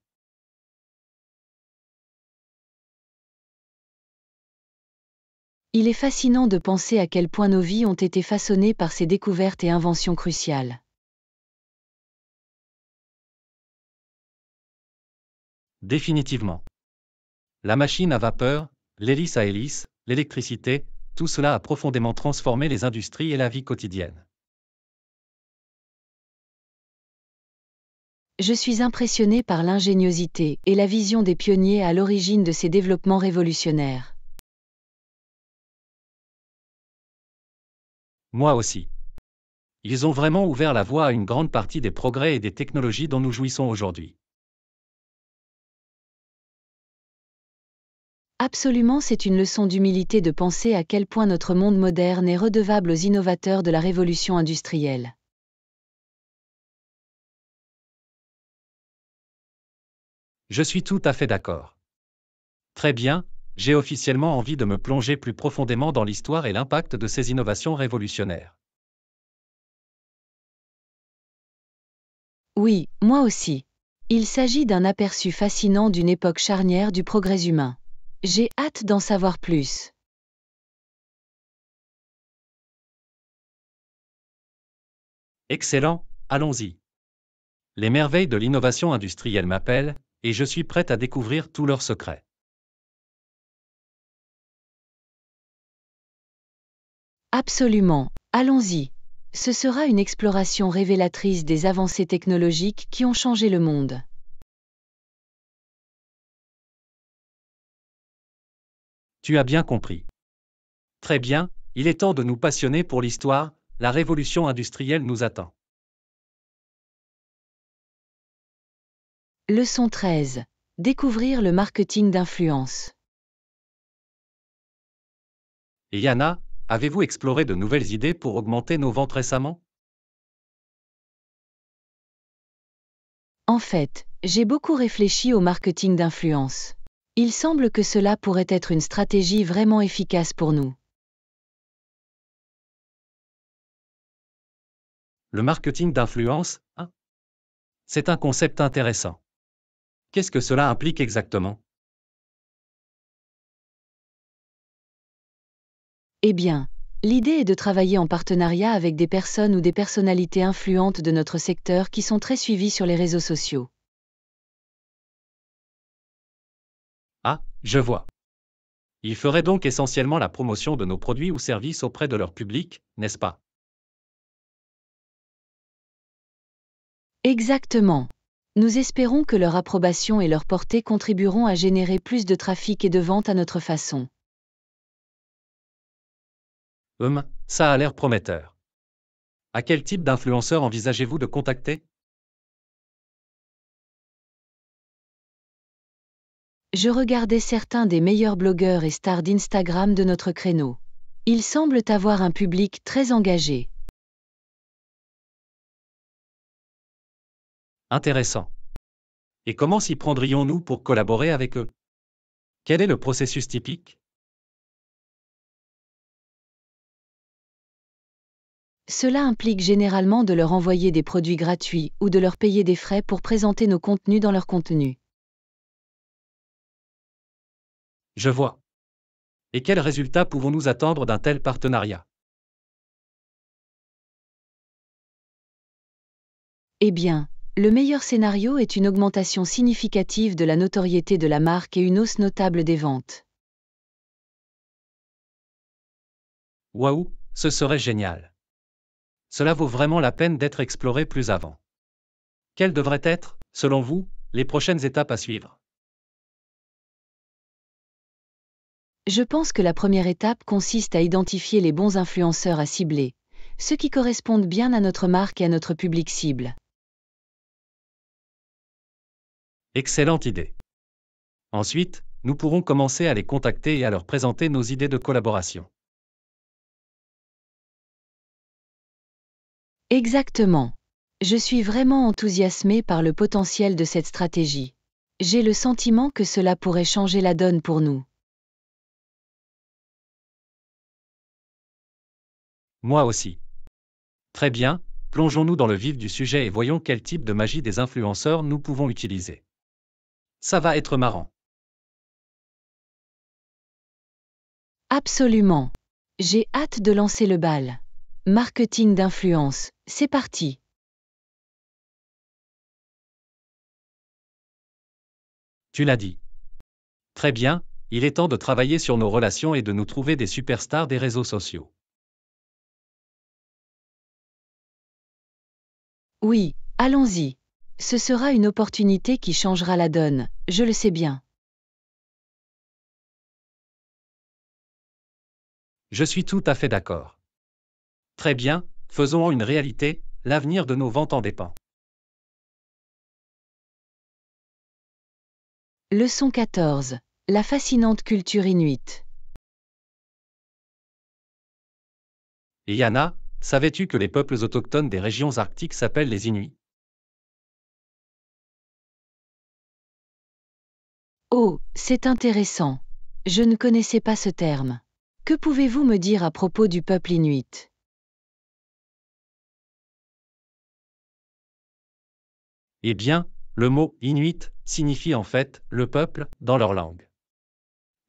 A: Il est fascinant de penser à quel point nos vies ont été façonnées par ces découvertes et inventions cruciales.
C: Définitivement. La machine à vapeur, l'hélice à hélice,
B: l'électricité, tout cela a profondément transformé les industries et la vie quotidienne.
A: Je suis impressionné par l'ingéniosité et la vision des pionniers à l'origine de ces développements révolutionnaires.
C: Moi aussi. Ils ont vraiment
B: ouvert la voie à une grande partie des progrès et des technologies dont nous jouissons aujourd'hui.
A: Absolument, c'est une leçon d'humilité de penser à quel point notre monde moderne est redevable aux innovateurs de la révolution industrielle.
C: Je suis tout à fait d'accord. Très bien, j'ai officiellement envie de me plonger plus
B: profondément dans l'histoire et l'impact de ces innovations révolutionnaires.
A: Oui, moi aussi. Il s'agit d'un aperçu fascinant d'une époque charnière du progrès humain. J'ai hâte d'en savoir plus.
C: Excellent, allons-y. Les merveilles de l'innovation industrielle m'appellent, et je suis prête à découvrir tous leurs secrets.
A: Absolument, allons-y. Ce sera une exploration révélatrice des avancées technologiques qui ont changé le monde.
C: Tu as bien compris.
B: Très bien, il est temps de nous passionner pour l'histoire, la révolution industrielle nous attend.
A: Leçon 13. Découvrir le marketing d'influence.
B: Yana, avez-vous exploré de nouvelles idées pour augmenter nos ventes récemment
A: En fait, j'ai beaucoup réfléchi au marketing d'influence. Il semble que cela pourrait être une stratégie vraiment efficace pour nous.
D: Le
C: marketing d'influence, hein, c'est un concept intéressant. Qu'est-ce que cela implique exactement
A: Eh bien, l'idée est de travailler en partenariat avec des personnes ou des personnalités influentes de notre secteur qui sont très suivies sur les réseaux sociaux.
B: Je vois. Ils feraient donc essentiellement la promotion de nos produits ou services auprès de leur public, n'est-ce pas
A: Exactement. Nous espérons que leur approbation et leur portée contribueront à générer plus de trafic et de ventes à notre façon.
C: Hum, ça a l'air prometteur. À quel type d'influenceur envisagez-vous de contacter
A: je regardais certains des meilleurs blogueurs et stars d'Instagram de notre créneau. Ils semblent avoir un public très engagé.
C: Intéressant. Et comment s'y prendrions-nous pour collaborer avec eux Quel est le processus typique
A: Cela implique généralement de leur envoyer des produits gratuits ou de leur payer des frais pour présenter nos contenus dans leur contenu.
C: Je vois. Et quels résultats pouvons-nous attendre d'un tel partenariat
A: Eh bien, le meilleur scénario est une augmentation significative de la notoriété de la marque et une hausse notable des ventes.
B: Waouh, ce serait génial. Cela vaut vraiment la peine d'être exploré plus avant. Quelles devraient être, selon vous, les prochaines étapes à suivre
A: Je pense que la première étape consiste à identifier les bons influenceurs à cibler, ceux qui correspondent bien à notre marque et à notre public cible.
B: Excellente idée.
C: Ensuite, nous pourrons commencer à les contacter et à leur présenter nos idées de collaboration.
A: Exactement. Je suis vraiment enthousiasmé par le potentiel de cette stratégie. J'ai le sentiment que cela pourrait changer la donne pour nous.
C: Moi aussi. Très bien, plongeons-nous
B: dans le vif du sujet et voyons quel type de magie des influenceurs nous pouvons utiliser. Ça va être marrant.
A: Absolument. J'ai hâte de lancer le bal. Marketing d'influence, c'est parti.
C: Tu l'as dit. Très bien, il est temps de travailler sur nos relations et de nous trouver des superstars des réseaux sociaux.
A: Oui, allons-y. Ce sera une opportunité qui changera la donne, je le sais bien.
C: Je suis tout à fait d'accord. Très bien, faisons en une réalité, l'avenir de nos ventes en dépend.
A: Leçon 14. La fascinante culture inuite.
C: Yana, Savais-tu que les peuples autochtones des régions arctiques s'appellent les Inuits
A: Oh, c'est intéressant. Je ne connaissais pas ce terme. Que pouvez-vous me dire à propos du peuple inuit
C: Eh bien, le mot inuit signifie en fait
B: le peuple dans leur langue.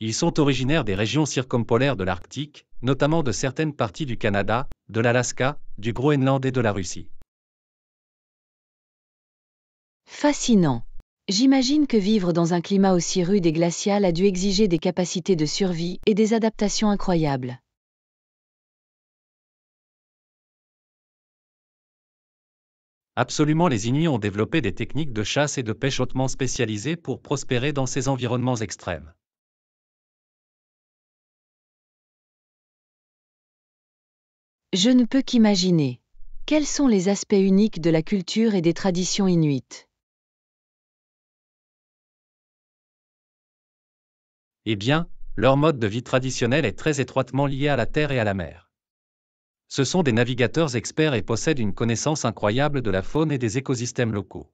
B: Ils sont originaires des régions circumpolaires de l'Arctique, notamment de certaines parties du Canada, de l'Alaska, du Groenland et de la Russie.
A: Fascinant. J'imagine que vivre dans un climat aussi rude et glacial a dû exiger des capacités de survie et des adaptations incroyables.
C: Absolument, les Inuits ont développé des techniques de chasse et de pêche hautement spécialisées pour prospérer dans ces environnements extrêmes.
A: Je ne peux qu'imaginer. Quels sont les aspects uniques de la culture et des traditions inuites
C: Eh bien, leur mode de vie traditionnel est très étroitement
B: lié à la terre et à la mer. Ce sont des navigateurs experts et possèdent une connaissance incroyable de la faune et des écosystèmes locaux.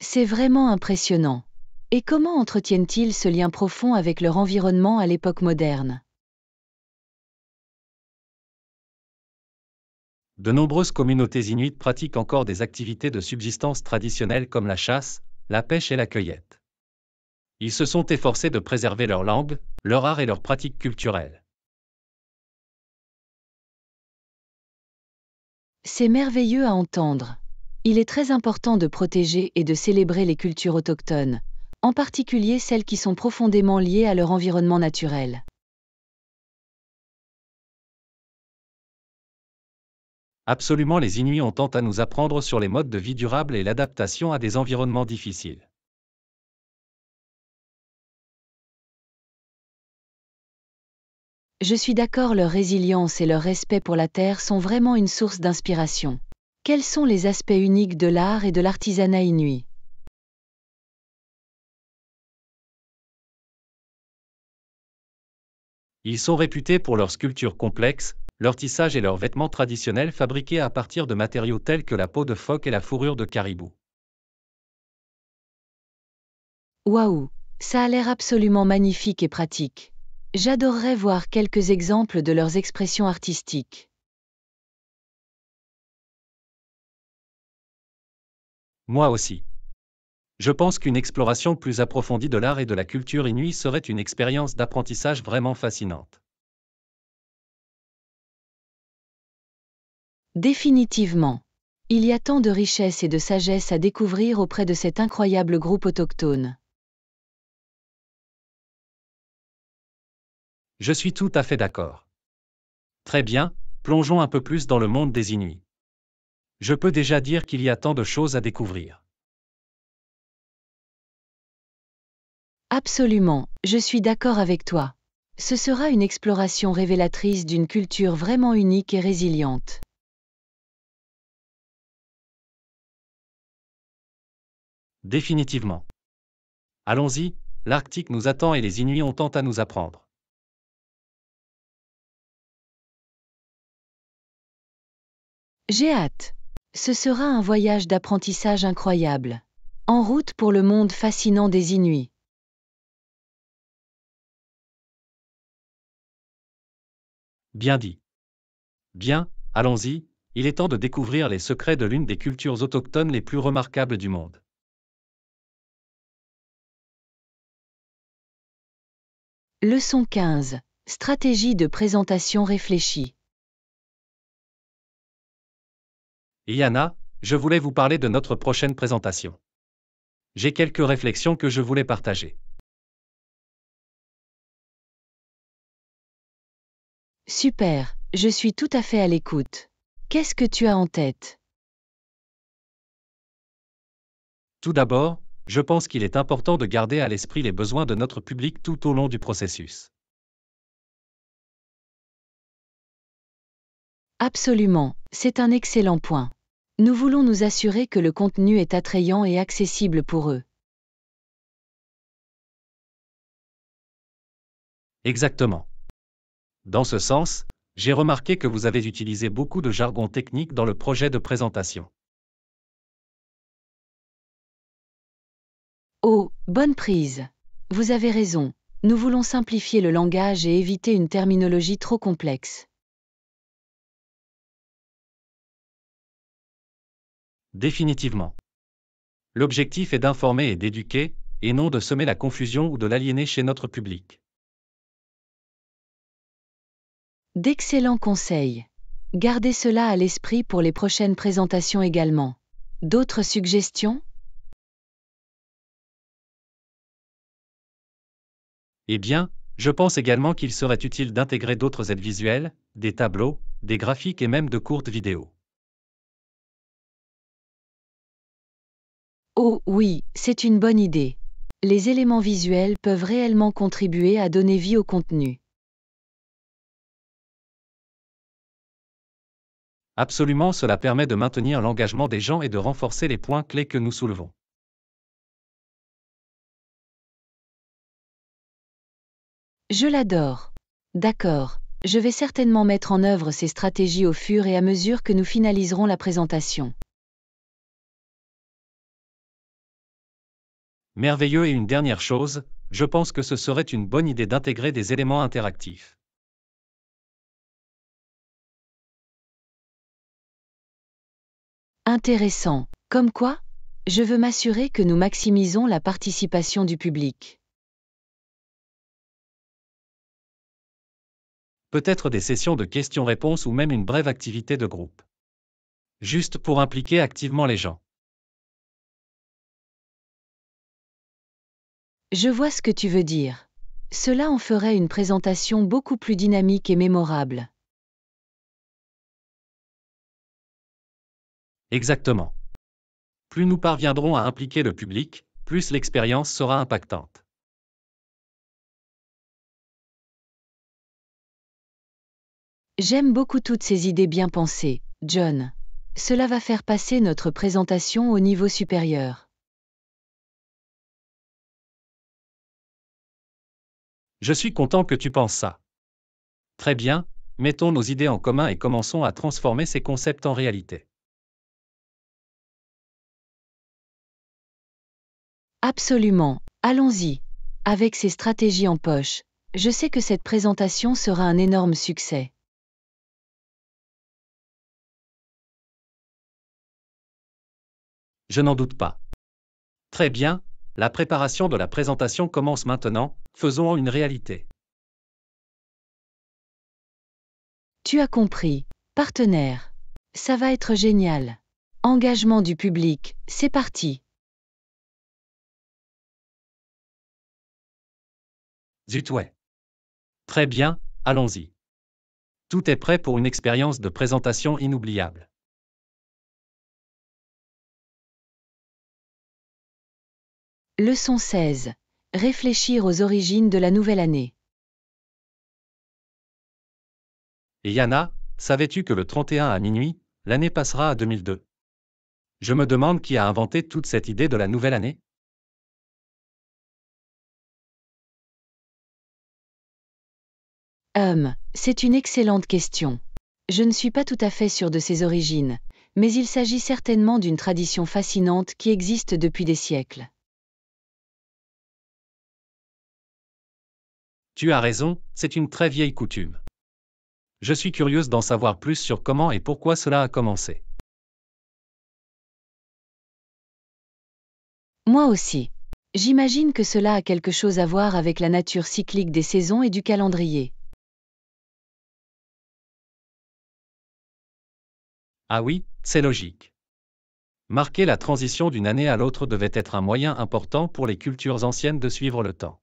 A: C'est vraiment impressionnant. Et comment entretiennent-ils ce lien profond avec leur environnement à l'époque moderne
B: De nombreuses communautés inuites pratiquent encore des activités de subsistance traditionnelles comme la chasse, la pêche et la cueillette. Ils se sont
C: efforcés de préserver leur langue, leur art et leurs pratiques culturelles.
A: C'est merveilleux à entendre. Il est très important de protéger et de célébrer les cultures autochtones, en particulier celles qui sont profondément liées à leur environnement naturel.
C: Absolument les Inuits ont tant à nous apprendre sur les modes de vie durables et l'adaptation à des environnements difficiles.
A: Je suis d'accord, leur résilience et leur respect pour la terre sont vraiment une source d'inspiration. Quels sont les aspects uniques de l'art et de l'artisanat inuit
C: Ils sont réputés pour leurs sculptures complexes,
B: leur tissage et leurs vêtements traditionnels fabriqués à partir de matériaux tels que la peau de phoque et la fourrure de caribou.
A: Waouh, ça a l'air absolument magnifique et pratique. J'adorerais voir quelques exemples de leurs expressions artistiques.
C: Moi aussi. Je pense qu'une exploration plus approfondie de l'art et de la
B: culture inuit serait une expérience d'apprentissage vraiment fascinante.
A: Définitivement. Il y a tant de richesses et de sagesse à découvrir auprès de cet incroyable groupe autochtone.
C: Je suis tout à fait d'accord.
B: Très bien, plongeons un peu plus dans le monde des Inuits. Je peux déjà dire qu'il y a tant de choses à découvrir.
A: Absolument, je suis d'accord avec toi. Ce sera une exploration révélatrice d'une culture vraiment unique et résiliente.
C: Définitivement. Allons-y, l'Arctique nous attend et les Inuits ont tant à nous apprendre.
A: J'ai hâte. Ce sera un voyage d'apprentissage incroyable. En route pour le monde fascinant des Inuits.
C: Bien dit. Bien, allons-y, il est temps de découvrir les secrets de l'une des cultures autochtones les plus remarquables du monde.
A: Leçon 15. Stratégie de présentation réfléchie.
C: Yana, je voulais vous parler de notre prochaine présentation. J'ai quelques réflexions que je voulais partager.
D: Super,
A: je suis tout à fait à l'écoute. Qu'est-ce que tu as en tête
B: Tout d'abord, je pense qu'il est important de garder à l'esprit les besoins de
C: notre public tout au long du processus.
A: Absolument, c'est un excellent point. Nous voulons nous assurer que le contenu est attrayant et accessible pour eux.
C: Exactement. Dans ce sens, j'ai
B: remarqué que vous avez utilisé beaucoup de jargon technique dans le projet de présentation.
A: Oh, bonne prise. Vous avez raison. Nous voulons simplifier le langage et éviter une terminologie trop complexe.
C: Définitivement. L'objectif est d'informer et d'éduquer, et non de semer la confusion ou de
B: l'aliéner chez notre public.
A: D'excellents conseils. Gardez cela à l'esprit pour les prochaines présentations également. D'autres suggestions
B: Eh bien, je pense également qu'il serait utile d'intégrer d'autres aides visuelles, des tableaux, des graphiques et même de courtes vidéos.
A: Oh oui, c'est une bonne idée. Les éléments visuels peuvent réellement contribuer à donner vie au contenu.
C: Absolument, cela permet de maintenir l'engagement des gens et de renforcer les points clés que nous soulevons.
A: Je l'adore. D'accord. Je vais certainement mettre en œuvre ces stratégies au fur et à mesure que nous finaliserons la présentation.
C: Merveilleux et une dernière chose, je pense que ce serait une bonne idée d'intégrer des éléments interactifs.
A: Intéressant. Comme quoi Je veux m'assurer que nous maximisons la participation du public.
B: Peut-être des sessions de questions-réponses
C: ou même une brève activité de groupe. Juste pour impliquer activement les gens.
A: Je vois ce que tu veux dire. Cela en ferait une présentation beaucoup plus dynamique et mémorable.
C: Exactement. Plus nous parviendrons à impliquer le public, plus l'expérience sera impactante.
A: J'aime beaucoup toutes ces idées bien pensées, John. Cela va faire passer notre présentation au niveau supérieur.
C: Je suis content que tu penses ça. Très bien, mettons nos idées
B: en commun et commençons à transformer ces concepts en réalité.
A: Absolument, allons-y. Avec ces stratégies en poche, je sais que cette présentation sera un énorme succès.
C: Je n'en doute pas. Très bien, la préparation de la présentation commence maintenant,
B: faisons en une réalité.
A: Tu as compris, partenaire. Ça va être génial. Engagement du public, c'est parti.
C: Zut Très bien, allons-y. Tout est prêt pour une expérience de présentation inoubliable.
A: Leçon 16. Réfléchir aux origines de la nouvelle année.
C: Yana,
B: savais-tu que le 31 à minuit, l'année passera à 2002 Je me demande
C: qui a inventé toute cette idée de la nouvelle année
A: Hum, c'est une excellente question. Je ne suis pas tout à fait sûre de ses origines, mais il s'agit certainement d'une tradition fascinante qui existe depuis des siècles.
C: Tu as raison, c'est une très vieille coutume. Je suis curieuse
B: d'en savoir plus sur comment et pourquoi cela a commencé.
A: Moi aussi. J'imagine que cela a quelque chose à voir avec la nature cyclique des saisons et du calendrier.
C: Ah oui, c'est logique. Marquer la transition d'une année à l'autre devait être un moyen important pour les cultures anciennes de suivre le temps.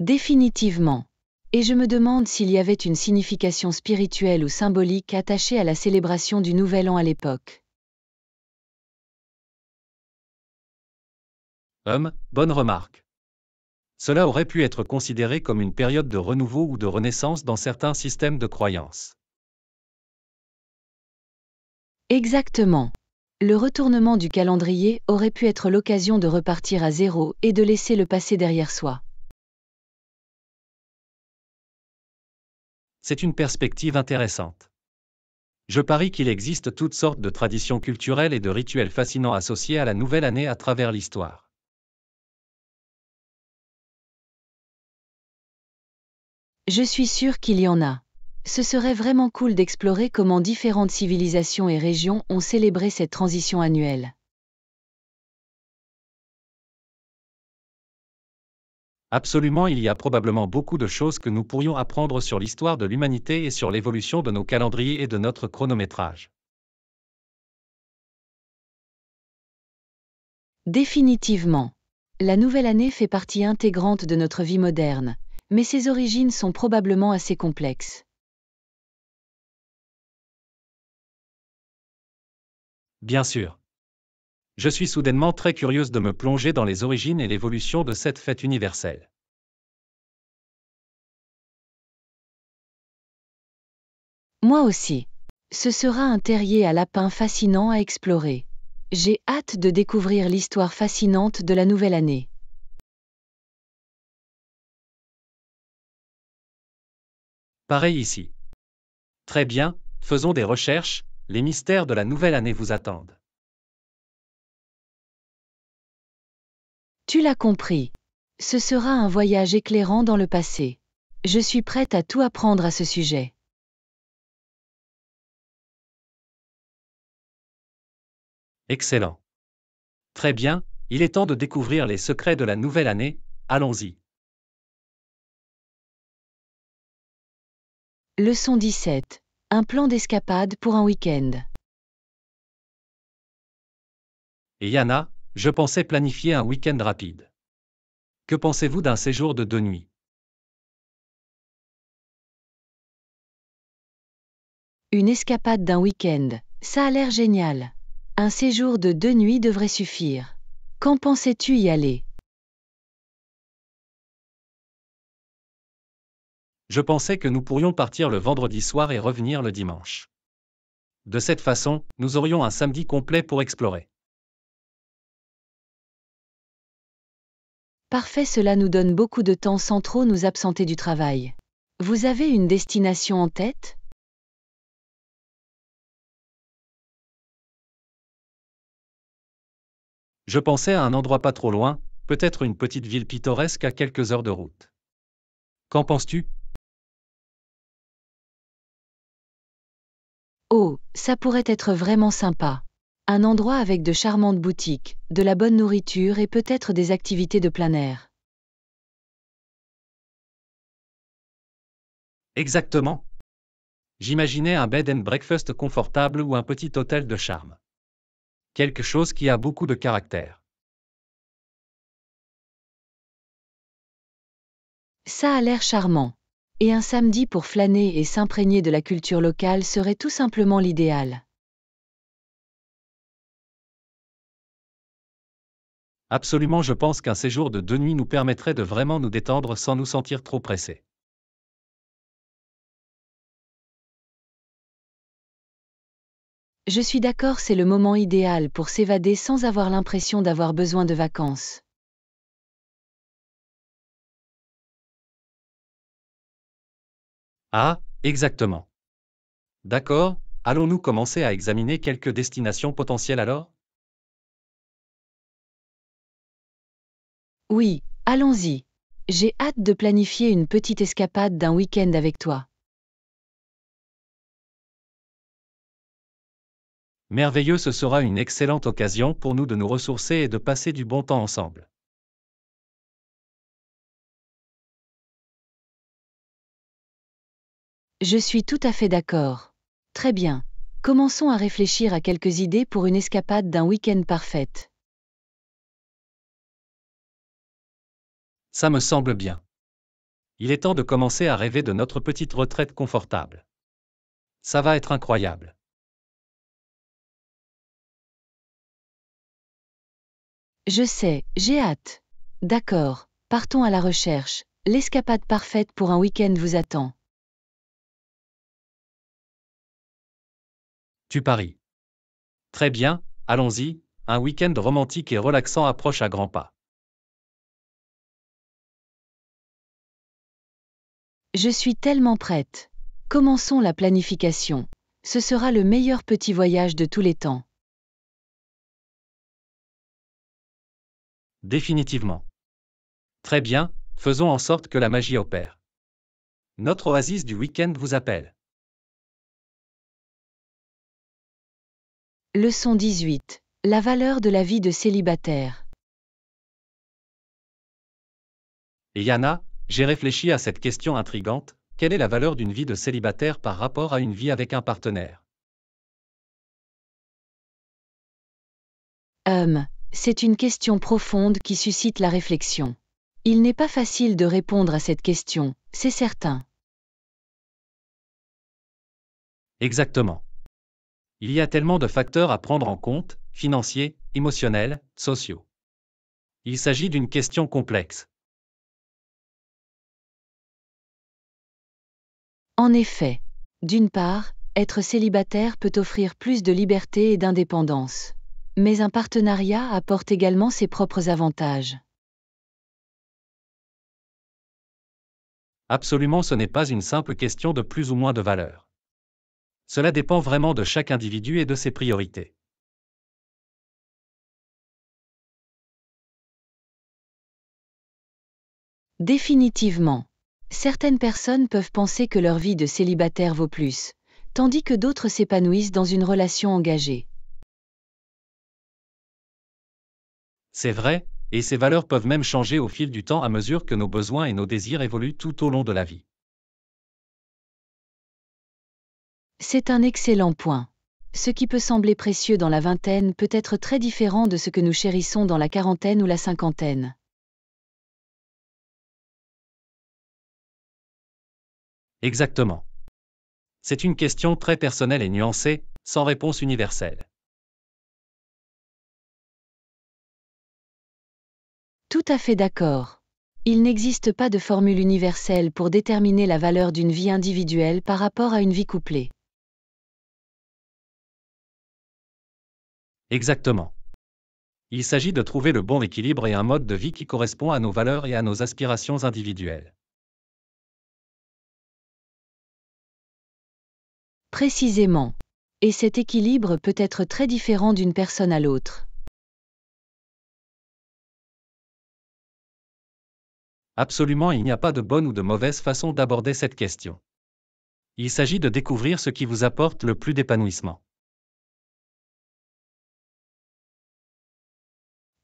A: Définitivement. Et je me demande s'il y avait une signification spirituelle ou symbolique attachée à la célébration du Nouvel An à l'époque.
C: Hum, bonne remarque. Cela aurait pu
B: être considéré comme une période de renouveau ou de renaissance dans certains systèmes de croyances.
A: Exactement. Le retournement du calendrier aurait pu être l'occasion de repartir à zéro et de laisser le passé derrière soi.
B: C'est une perspective intéressante. Je parie qu'il existe toutes sortes de traditions culturelles et de rituels fascinants associés
C: à la nouvelle année à travers l'histoire.
A: Je suis sûr qu'il y en a. Ce serait vraiment cool d'explorer comment différentes civilisations et régions ont célébré cette transition annuelle.
C: Absolument,
B: il y a probablement beaucoup de choses que nous pourrions apprendre sur l'histoire de l'humanité et sur l'évolution de nos calendriers et de notre chronométrage.
A: Définitivement. La nouvelle année fait partie intégrante de notre vie moderne, mais ses origines sont probablement assez complexes.
C: Bien sûr. Je suis soudainement très curieuse de me plonger dans les origines et l'évolution de cette fête universelle.
A: Moi aussi. Ce sera un terrier à lapins fascinant à explorer. J'ai hâte de découvrir l'histoire fascinante de la nouvelle année.
C: Pareil ici. Très bien, faisons des recherches, les mystères de la nouvelle année vous attendent.
A: Tu l'as compris. Ce sera un voyage éclairant dans le passé. Je suis prête à tout apprendre à ce sujet.
D: Excellent.
C: Très bien, il est temps de découvrir les secrets de la nouvelle année, allons-y.
A: Leçon 17. Un plan d'escapade pour un week-end.
C: Et Yana, je pensais planifier un week-end rapide. Que pensez-vous d'un séjour de deux
D: nuits
A: Une escapade d'un week-end, ça a l'air génial. Un séjour de deux nuits devrait suffire. Quand pensais-tu y aller
B: Je pensais que nous pourrions partir le vendredi soir et revenir le
C: dimanche. De cette façon, nous aurions un samedi complet pour explorer.
A: Parfait, cela nous donne beaucoup de temps sans trop nous absenter du travail. Vous avez une destination en tête
C: Je pensais à un endroit pas trop loin, peut-être une petite ville pittoresque à quelques heures de route. Qu'en penses-tu
A: Oh, ça pourrait être vraiment sympa. Un endroit avec de charmantes boutiques, de la bonne nourriture et peut-être des activités de plein air.
C: Exactement. J'imaginais un bed and breakfast confortable ou un petit hôtel de charme. Quelque chose qui a beaucoup de caractère.
A: Ça a l'air charmant et un samedi pour flâner et s'imprégner de la culture locale serait tout simplement l'idéal.
C: Absolument, je pense qu'un séjour de deux nuits nous permettrait de vraiment nous détendre sans nous sentir trop pressés.
A: Je suis d'accord, c'est le moment idéal pour s'évader sans avoir l'impression d'avoir besoin de vacances.
D: Ah, exactement.
B: D'accord, allons-nous commencer à examiner quelques destinations potentielles alors
A: Oui, allons-y. J'ai hâte de planifier une petite escapade d'un week-end avec toi.
C: Merveilleux, ce sera une excellente occasion pour nous de nous ressourcer et de passer du bon temps ensemble.
A: Je suis tout à fait d'accord. Très bien. Commençons à réfléchir à quelques idées pour une escapade d'un week-end parfaite.
C: Ça me semble bien. Il est temps de commencer à rêver de notre petite retraite confortable. Ça va être incroyable.
A: Je sais, j'ai hâte. D'accord, partons à la recherche. L'escapade parfaite pour un week-end vous attend.
C: Tu paries. Très bien, allons-y, un week-end romantique et relaxant approche à grands pas.
A: Je suis tellement prête. Commençons la planification. Ce sera le meilleur petit voyage de tous les temps.
C: Définitivement. Très bien, faisons en sorte
B: que la magie opère. Notre oasis du week-end vous appelle.
A: Leçon 18. La valeur de la vie de célibataire.
C: Yana,
B: j'ai réfléchi à cette question intrigante, quelle est la valeur d'une vie de célibataire par rapport à une vie avec un partenaire
A: Hum, c'est une question profonde qui suscite la réflexion. Il n'est pas facile de répondre à cette question, c'est certain.
B: Exactement. Il y a tellement de facteurs à prendre en compte, financiers, émotionnels,
C: sociaux. Il s'agit d'une question complexe.
A: En effet, d'une part, être célibataire peut offrir plus de liberté et d'indépendance. Mais un partenariat apporte également ses propres avantages.
B: Absolument, ce n'est pas une simple question de plus ou moins de valeur.
C: Cela dépend vraiment de chaque individu et de ses priorités.
A: Définitivement. Certaines personnes peuvent penser que leur vie de célibataire vaut plus, tandis que d'autres s'épanouissent dans une relation engagée.
B: C'est vrai, et ces valeurs peuvent même changer au fil du temps à mesure que nos besoins et nos désirs évoluent tout au long de la vie.
A: C'est un excellent point. Ce qui peut sembler précieux dans la vingtaine peut être très différent de ce que nous chérissons dans la quarantaine ou la cinquantaine.
C: Exactement. C'est une question très personnelle et nuancée, sans réponse universelle.
A: Tout à fait d'accord. Il n'existe pas de formule universelle pour déterminer la valeur d'une vie individuelle par rapport à une vie couplée.
C: Exactement.
B: Il s'agit de trouver le bon équilibre et un mode de vie qui correspond à nos valeurs et à nos aspirations individuelles.
A: Précisément. Et cet équilibre peut être très différent d'une personne à l'autre.
C: Absolument, il n'y a
B: pas de bonne ou de mauvaise façon d'aborder cette question. Il s'agit de découvrir ce qui vous apporte le plus d'épanouissement.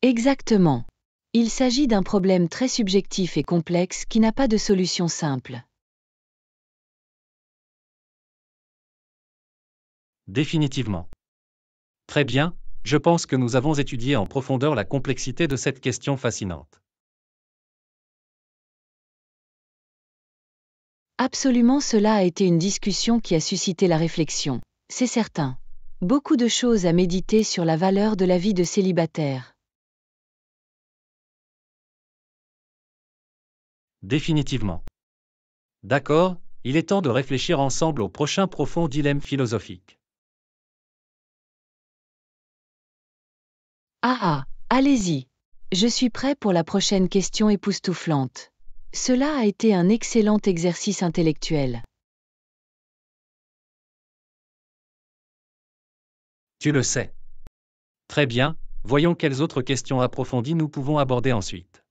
A: Exactement. Il s'agit d'un problème très subjectif et complexe qui n'a pas de solution simple.
C: Définitivement. Très bien, je pense que nous avons étudié en
B: profondeur la complexité de cette question fascinante.
A: Absolument cela a été une discussion qui a suscité la réflexion, c'est certain. Beaucoup de choses à méditer sur la valeur de la vie de célibataire.
C: Définitivement. D'accord, il est temps de réfléchir ensemble au prochain profond dilemme philosophique.
A: Ah, ah, allez-y. Je suis prêt pour la prochaine question époustouflante. Cela a été un excellent exercice intellectuel.
C: Tu le sais. Très bien, voyons quelles
D: autres questions approfondies nous pouvons aborder ensuite.